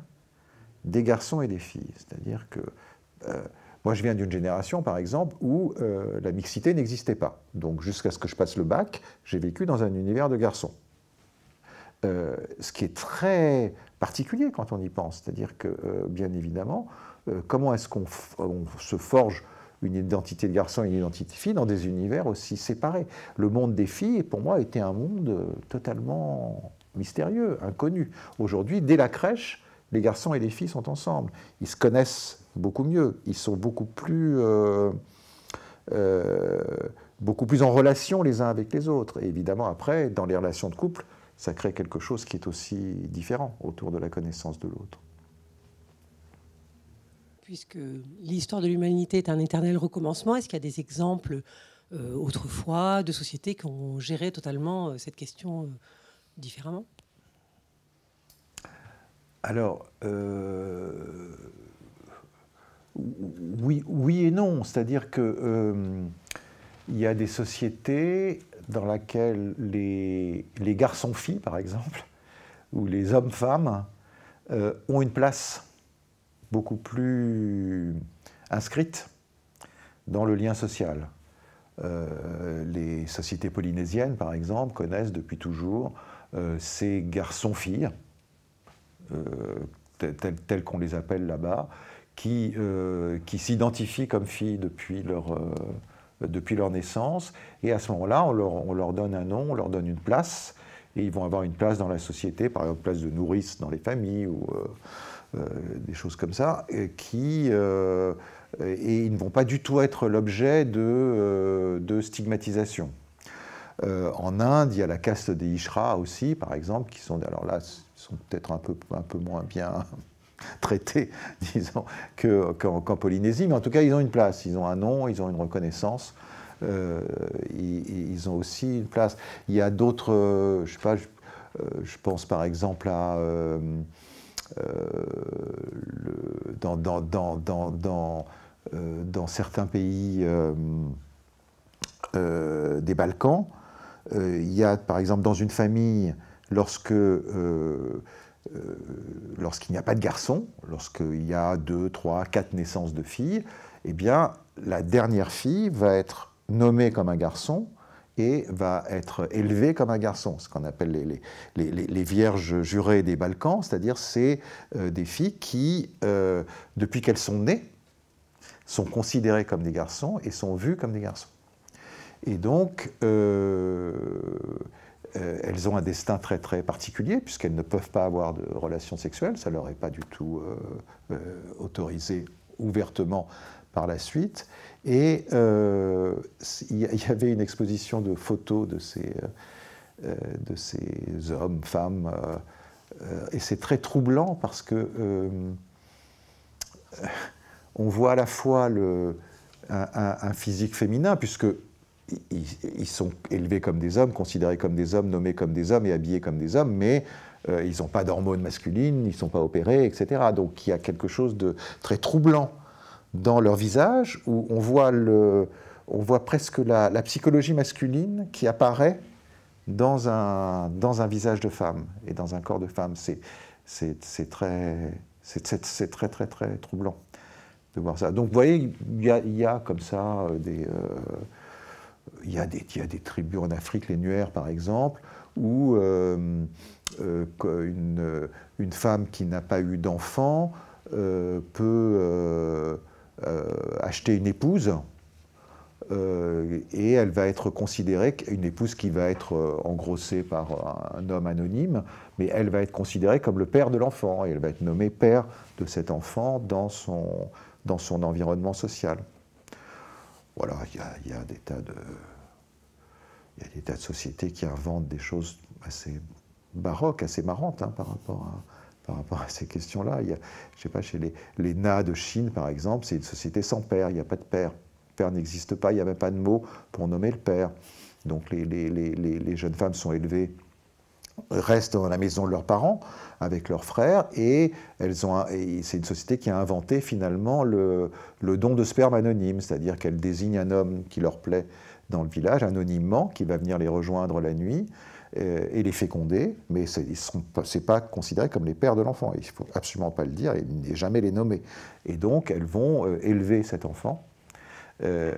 des garçons et des filles. C'est-à-dire que euh, moi, je viens d'une génération, par exemple, où la mixité n'existait pas. Donc, jusqu'à ce que je passe le bac, j'ai vécu dans un univers de garçons. ce qui est très particulier quand on y pense, c'est-à-dire que, bien évidemment, euh, comment est-ce qu'on se forge une identité de garçon et une identité de fille dans des univers aussi séparés. Le monde des filles, pour moi, était un monde euh, totalement mystérieux, inconnu. Aujourd'hui, dès la crèche, les garçons et les filles sont ensemble. Ils se connaissent beaucoup mieux, ils sont beaucoup plus, euh, beaucoup plus en relation les uns avec les autres. Et évidemment, après, dans les relations de couple, ça crée quelque chose qui est aussi différent autour de la connaissance de l'autre puisque l'histoire de l'humanité est un éternel recommencement. Est-ce qu'il y a des exemples euh, autrefois de sociétés qui ont géré totalement euh, cette question euh, différemment Alors, oui, et non. C'est-à-dire que il y a des sociétés dans lesquelles les, les garçons-filles, par exemple, ou les hommes-femmes, ont une place beaucoup plus inscrite dans le lien social. Euh, les sociétés polynésiennes, par exemple, connaissent depuis toujours euh, ces garçons-filles, euh, tels, qu'on les appelle là-bas, qui, euh, qui s'identifient comme filles depuis leur, depuis leur naissance. Et à ce moment-là, on leur, on leur, donne un nom, on leur donne une place, et ils vont avoir une place dans la société, par exemple, place de nourrice dans les familles ou euh, des choses comme ça, euh, qui euh, et ils ne vont pas du tout être l'objet de, de, stigmatisation. en Inde, il y a la caste des Ishra aussi, par exemple, qui sont, alors là, sont peut-être un peu, un peu moins bien traités, disons, qu'en Polynésie, mais en tout cas, ils ont une place, ils ont un nom, ils ont une reconnaissance, ils, ont aussi une place. Il y a d'autres, je sais pas, je, pense par exemple à... Euh, euh, dans, certains pays euh, des Balkans, il y a par exemple dans une famille, lorsque lorsqu'il n'y a pas de garçon, lorsqu'il y a deux, trois, quatre naissances de filles, eh bien, la dernière fille va être nommée comme un garçon et va être élevé comme un garçon, ce qu'on appelle les, vierges jurées des Balkans, c'est-à-dire c'est euh, des filles qui, euh, depuis qu'elles sont nées, sont considérées comme des garçons et sont vues comme des garçons. Et donc, euh, elles ont un destin très très particulier puisqu'elles ne peuvent pas avoir de relations sexuelles, ça leur est pas du tout autorisé ouvertement par la suite. Et euh, il y avait une exposition de photos de ces, euh, de ces hommes, femmes. Euh, et c'est très troublant parce que on voit à la fois le, un, physique féminin, puisque ils, sont élevés comme des hommes, considérés comme des hommes, nommés comme des hommes et habillés comme des hommes, mais ils n'ont pas d'hormones masculines, ils ne sont pas opérés, etc. Donc il y a quelque chose de très troublant dans leur visage, où on voit, le, on voit presque la, psychologie masculine qui apparaît dans un, dans un visage de femme et dans un corps de femme. C'est très, très, très, très troublant de voir ça. Donc vous voyez, il y a, comme ça euh, des... Euh, il y, a des, il y a des tribus en Afrique, les Nuer par exemple, où euh, une, une, femme qui n'a pas eu d'enfant peut euh, acheter une épouse, euh, et elle va être considérée, une épouse qui va être euh, engrossée par un, homme anonyme, mais elle va être considérée comme le père de l'enfant, et elle va être nommée père de cet enfant dans son, dans son environnement social. Voilà, il y, a, des tas de... y a des tas de sociétés qui inventent des choses assez baroques, assez marrantes hein, par rapport à, par rapport à ces questions-là. Il y a, je sais pas, chez les, Na de Chine, par exemple, c'est une société sans père, il n'y a pas de père. Père n'existe pas, il n'y a pas de mot pour nommer le père. Donc les, jeunes femmes sont élevées restent dans la maison de leurs parents avec leurs frères et c'est une société qui a inventé finalement le, le don de sperme anonyme, c'est-à-dire qu'elle désigne un homme qui leur plaît dans le village anonymement, qui va venir les rejoindre la nuit euh, et les féconder, mais ce n'est pas considéré comme les pères de l'enfant. Il ne faut absolument pas le dire et, n'est jamais les nommer. Et donc, elles vont euh, élever cet enfant, euh,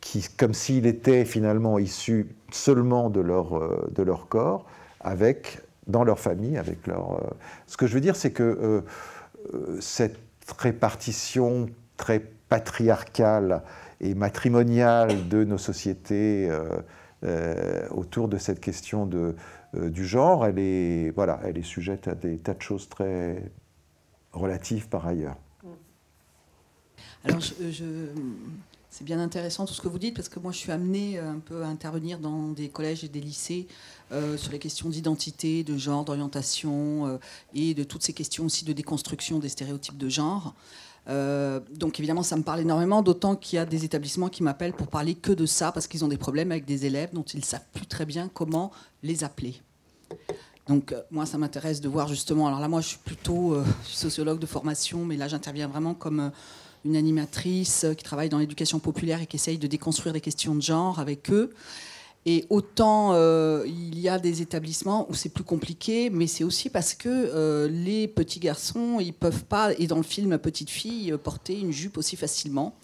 qui, comme s'il était finalement issu seulement de leur, corps, avec, dans leur famille, avec leur... Ce que je veux dire, c'est que cette répartition très patriarcale et matrimoniale de nos sociétés euh, autour de cette question de, euh, du genre, elle est, voilà, elle est sujette à des tas de choses très relatives par ailleurs. Alors, je, c'est bien intéressant tout ce que vous dites, parce que moi, je suis amenée un peu à intervenir dans des collèges et des lycées euh, sur les questions d'identité, de genre, d'orientation, et de toutes ces questions aussi de déconstruction des stéréotypes de genre. Euh, donc évidemment, ça me parle énormément, d'autant qu'il y a des établissements qui m'appellent pour parler que de ça, parce qu'ils ont des problèmes avec des élèves dont ils ne savent plus très bien comment les appeler. Donc euh, moi, ça m'intéresse de voir justement, alors là, moi, je suis plutôt euh, sociologue de formation, mais là, j'interviens vraiment comme une animatrice qui travaille dans l'éducation populaire et qui essaye de déconstruire les questions de genre avec eux. Et autant euh, il y a des établissements où c'est plus compliqué, mais c'est aussi parce que euh, les petits garçons, ils peuvent pas, et dans le film Petite fille, euh, porter une jupe aussi facilement,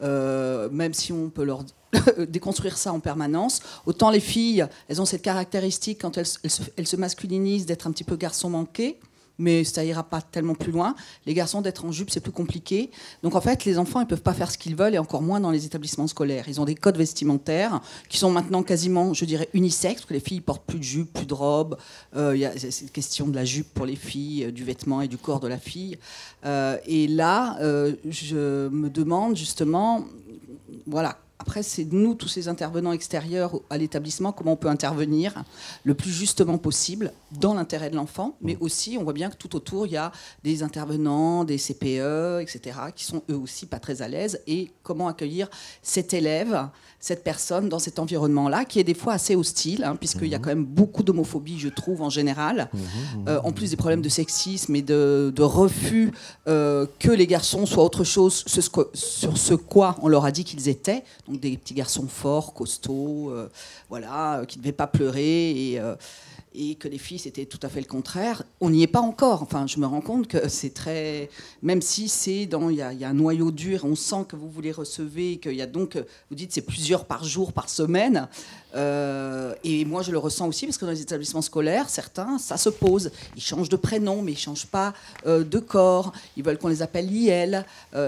même si on peut leur déconstruire ça en permanence. Autant les filles, elles ont cette caractéristique quand elles, se, elles se, masculinisent d'être un petit peu garçon manqué mais ça ira pas tellement plus loin. Les garçons, d'être en jupe, c'est plus compliqué. Donc en fait, les enfants, ils peuvent pas faire ce qu'ils veulent, et encore moins dans les établissements scolaires. Ils ont des codes vestimentaires qui sont maintenant quasiment, je dirais, unisexes, parce que les filles portent plus de jupe, plus de robe. Il euh, y a cette question de la jupe pour les filles, euh, du vêtement et du corps de la fille. Euh, et là, euh, je me demande justement, voilà, après, c'est nous, tous ces intervenants extérieurs à l'établissement, comment on peut intervenir le plus justement possible dans l'intérêt de l'enfant, mais mmh. aussi, on voit bien que tout autour, il y a des intervenants, des CPE, etc., qui sont eux aussi pas très à l'aise, et comment accueillir cet élève, cette personne dans cet environnement-là, qui est des fois assez hostile, hein, puisqu'il y a mmh. quand même beaucoup d'homophobie, je trouve, en général, mmh, euh, en plus des problèmes de sexisme et de, refus euh, que les garçons soient autre chose sur ce, sur quoi on leur a dit qu'ils étaient des petits garçons forts, costauds, euh, voilà, euh, qui ne devaient pas pleurer euh, et, que les filles c'était tout à fait le contraire. On n'y est pas encore. Enfin, je me rends compte que c'est très, même si c'est dans, il y, a un noyau dur, on sent que vous voulez recevez, qu'il y a donc, vous dites c'est plusieurs par jour, par semaine. et moi, je le ressens aussi parce que dans les établissements scolaires, certains, ça se pose. Ils changent de prénom, mais ils changent pas de corps. Ils veulent qu'on les appelle IL,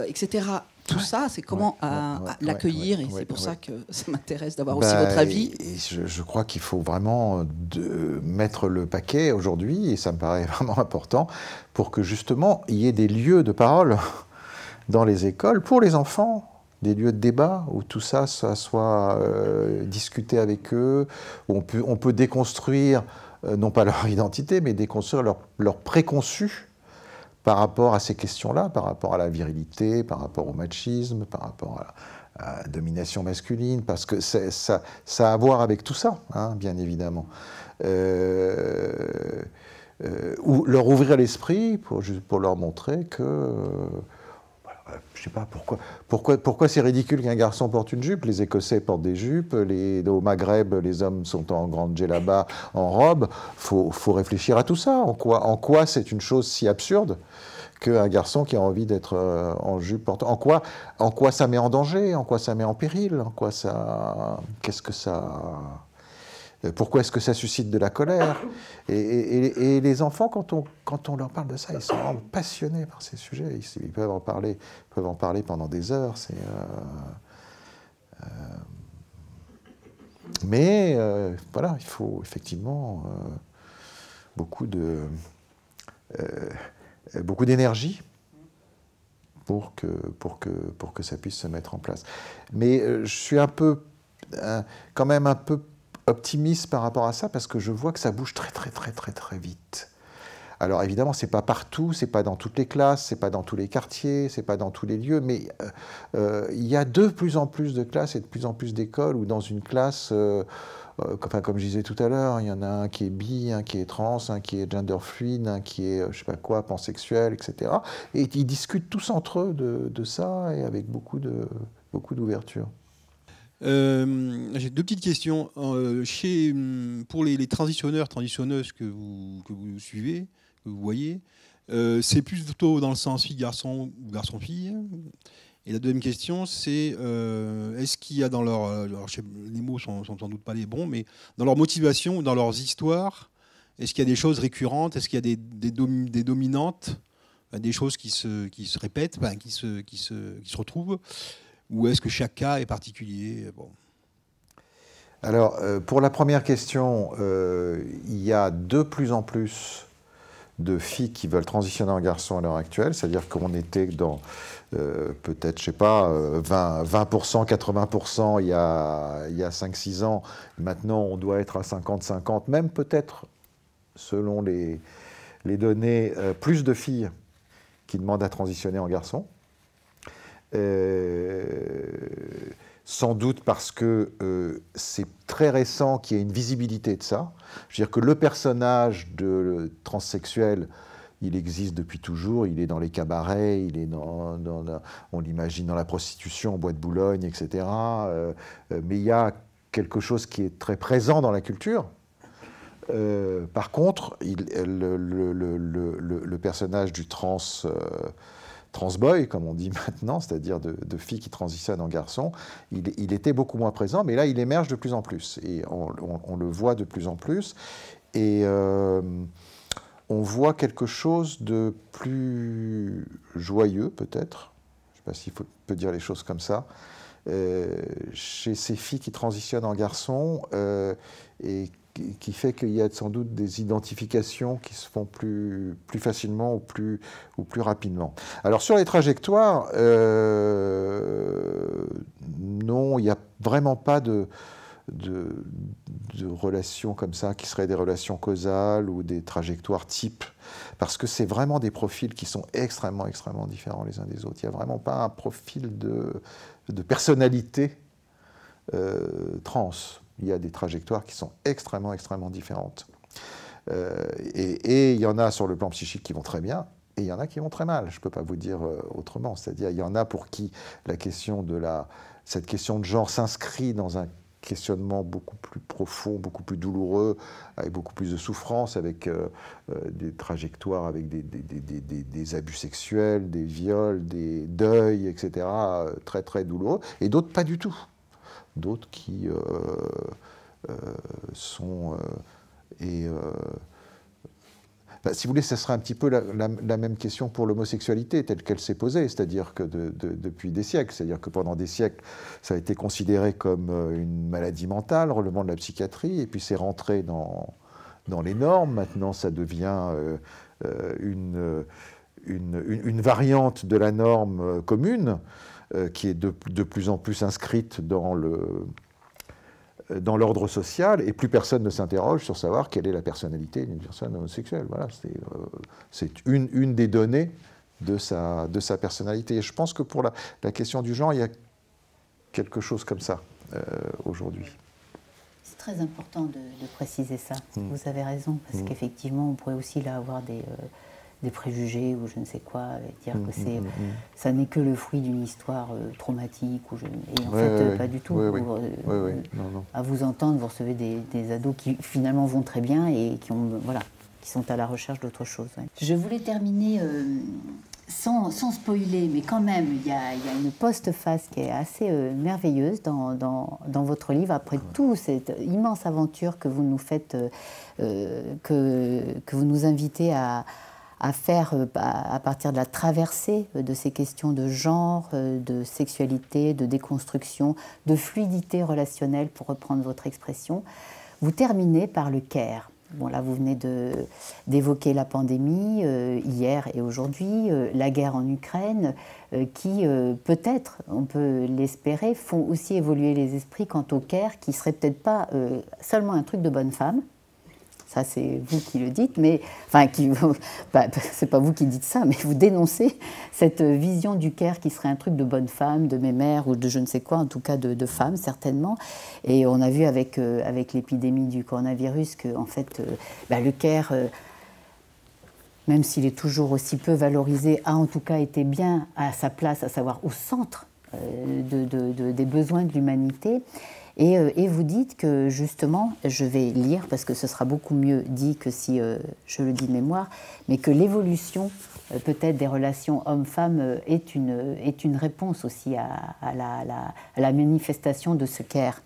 etc tout ça, c'est comment euh, l'accueillir. et c'est pour ça que ça m'intéresse d'avoir bah, aussi votre avis. Et, je, crois qu'il faut vraiment euh, mettre le paquet aujourd'hui, et ça me paraît vraiment important, pour que justement il y ait des lieux de parole dans les écoles pour les enfants des lieux de débat où tout ça, ça soit euh, discuté avec eux, où on peut, déconstruire non pas leur identité, mais déconstruire leur, leur préconçu par rapport à ces questions-là, par rapport à la virilité, par rapport au machisme, par rapport à, la domination masculine, parce que ça, ça, a à voir avec tout ça, hein, bien évidemment. Euh, euh, ou leur ouvrir l'esprit pour, leur montrer que euh, je sais pas pourquoi, pourquoi, c'est ridicule qu'un garçon porte une jupe. Les Écossais portent des jupes. Les, au Maghreb, les hommes sont en grande djellaba, en robe. Faut, faut réfléchir à tout ça. En quoi, c'est une chose si absurde qu'un garçon qui a envie d'être euh, en jupe porte. En quoi, en quoi ça met en danger En quoi ça met en péril En quoi ça Qu'est-ce que ça euh, pourquoi est-ce que ça suscite de la colère et, les enfants, quand on, quand on leur parle de ça, ils sont vraiment passionnés par ces sujets. Ils, peuvent, en parler, peuvent en parler pendant des heures. Euh, euh, mais voilà, il faut effectivement beaucoup, beaucoup d'énergie pour que, pour, que, pour que ça puisse se mettre en place. Mais je suis un peu, quand même un peu optimiste par rapport à ça parce que je vois que ça bouge très très très très très vite. Alors évidemment, c'est pas partout, c'est pas dans toutes les classes, c'est pas dans tous les quartiers, c'est pas dans tous les lieux, mais euh, euh, il y a de plus en plus de classes et de plus en plus d'écoles où dans une classe, comme, euh, enfin, comme je disais tout à l'heure, il y en a un qui est bi, un qui est trans, un qui est gender fluide, un qui est je sais pas quoi, pansexuel, etc. Et ils discutent tous entre eux de, de ça et avec beaucoup de beaucoup d'ouverture. Euh, j'ai deux petites questions. Euh, chez, hum, pour les, transitionneurs, transitionneuses que vous, vous suivez, que vous voyez, euh, c'est plutôt dans le sens fille-garçon ou garçon-fille. Et la deuxième question, c'est euh, est-ce qu'il y a dans leur. les mots sont, sans doute pas les bons, mais dans leur motivation, dans leurs histoires, est-ce qu'il y a des choses récurrentes Est-ce qu'il y a des, des, des dominantes des choses qui se, qui se répètent, qui, se, qui, se, qui se retrouvent. Ou est-ce que chaque cas est particulier bon. Alors, euh, pour la première question, euh, il y a de plus en plus de filles qui veulent transitionner en garçon à l'heure actuelle, c'est-à-dire qu'on était dans euh, peut-être, je ne sais pas, 20, 80% il y a, il y a 5-6 ans. Maintenant, on doit être à 50-50, même peut-être, selon les, les données, plus de filles qui demandent à transitionner en garçon. Euh, sans doute parce que euh, c'est très récent qu'il y ait une visibilité de ça. Je veux dire que le personnage de euh, transsexuel, il existe depuis toujours, il est dans les cabarets, il est dans, on l'imagine dans la prostitution, en bois de Boulogne, etc. mais il y a quelque chose qui est très présent dans la culture. par contre, le, personnage du trans transboy, comme on dit maintenant, c'est-à-dire de, filles qui transitionnent en garçons, il, était beaucoup moins présent, mais là, il émerge de plus en plus. Et on, le voit de plus en plus. Et euh, on voit quelque chose de plus joyeux, peut-être. Je ne sais pas s'il peut dire les choses comme ça. Euh, chez ces filles qui transitionnent en garçons euh, et qui, fait qu'il y a sans doute des identifications qui se font plus, plus facilement ou plus, ou plus rapidement. Alors sur les trajectoires, euh, non, il n'y a vraiment pas de, de, relations comme ça, qui seraient des relations causales ou des trajectoires type, parce que c'est vraiment des profils qui sont extrêmement, extrêmement différents les uns des autres. Il n'y a vraiment pas un profil de, de personnalité euh, trans il y a des trajectoires qui sont extrêmement, extrêmement différentes. Euh, et, il y en a sur le plan psychique qui vont très bien, et il y en a qui vont très mal. Je ne peux pas vous dire euh, autrement. C'est-à-dire, il y en a pour qui la question de la, cette question de genre s'inscrit dans un questionnement beaucoup plus profond, beaucoup plus douloureux, avec beaucoup plus de souffrance, avec euh, des trajectoires, avec des, des, des, abus sexuels, des viols, des deuils, etc., très très douloureux, et d'autres pas du tout d'autres qui euh, euh, sont. Euh, et, bah, si vous voulez, ce sera un petit peu la, même question pour l'homosexualité telle qu'elle s'est posée, c'est-à-dire que depuis des siècles, c'est-à-dire que pendant des siècles, ça a été considéré comme une maladie mentale, relevant de la psychiatrie, et puis c'est rentré dans, dans les normes. Maintenant, ça devient une, une, variante de la norme commune. Euh, qui est de, de, plus en plus inscrite dans le dans l'ordre social, et plus personne ne s'interroge sur savoir quelle est la personnalité d'une personne homosexuelle. Voilà, c'est euh, une, une des données de sa, de sa personnalité. Et je pense que pour la, la question du genre, il y a quelque chose comme ça euh, aujourd'hui. C'est très important de, préciser ça. Hmm. Vous avez raison, parce hmm. qu'effectivement, on pourrait aussi là avoir des, des préjugés ou je ne sais quoi, dire que mm, c'est, mm, mm, ça n'est que le fruit d'une histoire euh, traumatique ou je, et en fait euh, pas du tout. Euh, à vous entendre, vous recevez des, ados qui finalement vont très bien et qui ont voilà, qui sont à la recherche d'autre chose. Je voulais terminer. sans, spoiler, mais quand même, il y, a, une postface qui est assez merveilleuse dans, dans, votre livre, après toute cette immense aventure que vous nous faites, que, que, vous nous invitez à, à faire euh, bah, à partir de la traversée euh, de ces questions de genre, euh, de sexualité, de déconstruction, de fluidité relationnelle, pour reprendre votre expression. Vous terminez par le caire. Bon, là, vous venez d'évoquer la pandémie hier et aujourd'hui, la guerre en Ukraine, qui peut-être, on peut l'espérer, font aussi évoluer les esprits quant au care, qui serait peut-être pas seulement un truc de bonne femme, ça c'est vous qui le dites, mais enfin, qui, bah, c'est pas vous qui dites ça, mais vous dénoncez cette vision du Caire qui serait un truc de bonne femme, de mémère ou de je ne sais quoi, en tout cas de, de femme certainement. Et on a vu avec, euh, avec l'épidémie du coronavirus que en fait, euh, bah, le Caire. Euh, même s'il est toujours aussi peu valorisé, a en tout cas été bien à sa place, à savoir au centre de, des besoins de l'humanité. Euh, et, vous dites que justement, je vais lire parce que ce sera beaucoup mieux dit que si euh, je le dis de mémoire, mais que l'évolution euh, peut-être des relations hommes-femmes est, une, réponse aussi à, la, manifestation de ce care.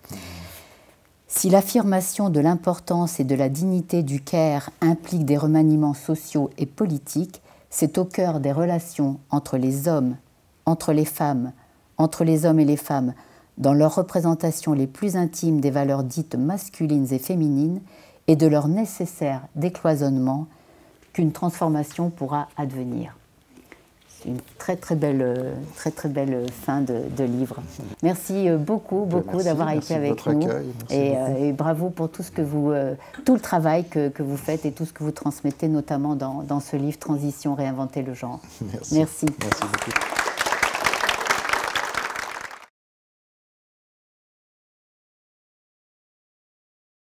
Si l'affirmation de l'importance et de la dignité du care implique des remaniements sociaux et politiques, c'est au cœur des relations entre les hommes, entre les femmes, entre les hommes et les femmes, dans leurs représentations les plus intimes des valeurs dites masculines et féminines et de leur nécessaire décloisonnement qu'une transformation pourra advenir. C'est une très très belle, très très belle fin de, livre. Merci euh, beaucoup, ben, beaucoup d'avoir été avec nous. et, euh, et, bravo pour tout ce que vous, euh, tout le travail que, que, vous faites et tout ce que vous transmettez, notamment dans, dans ce livre Transition, réinventer le genre. Merci.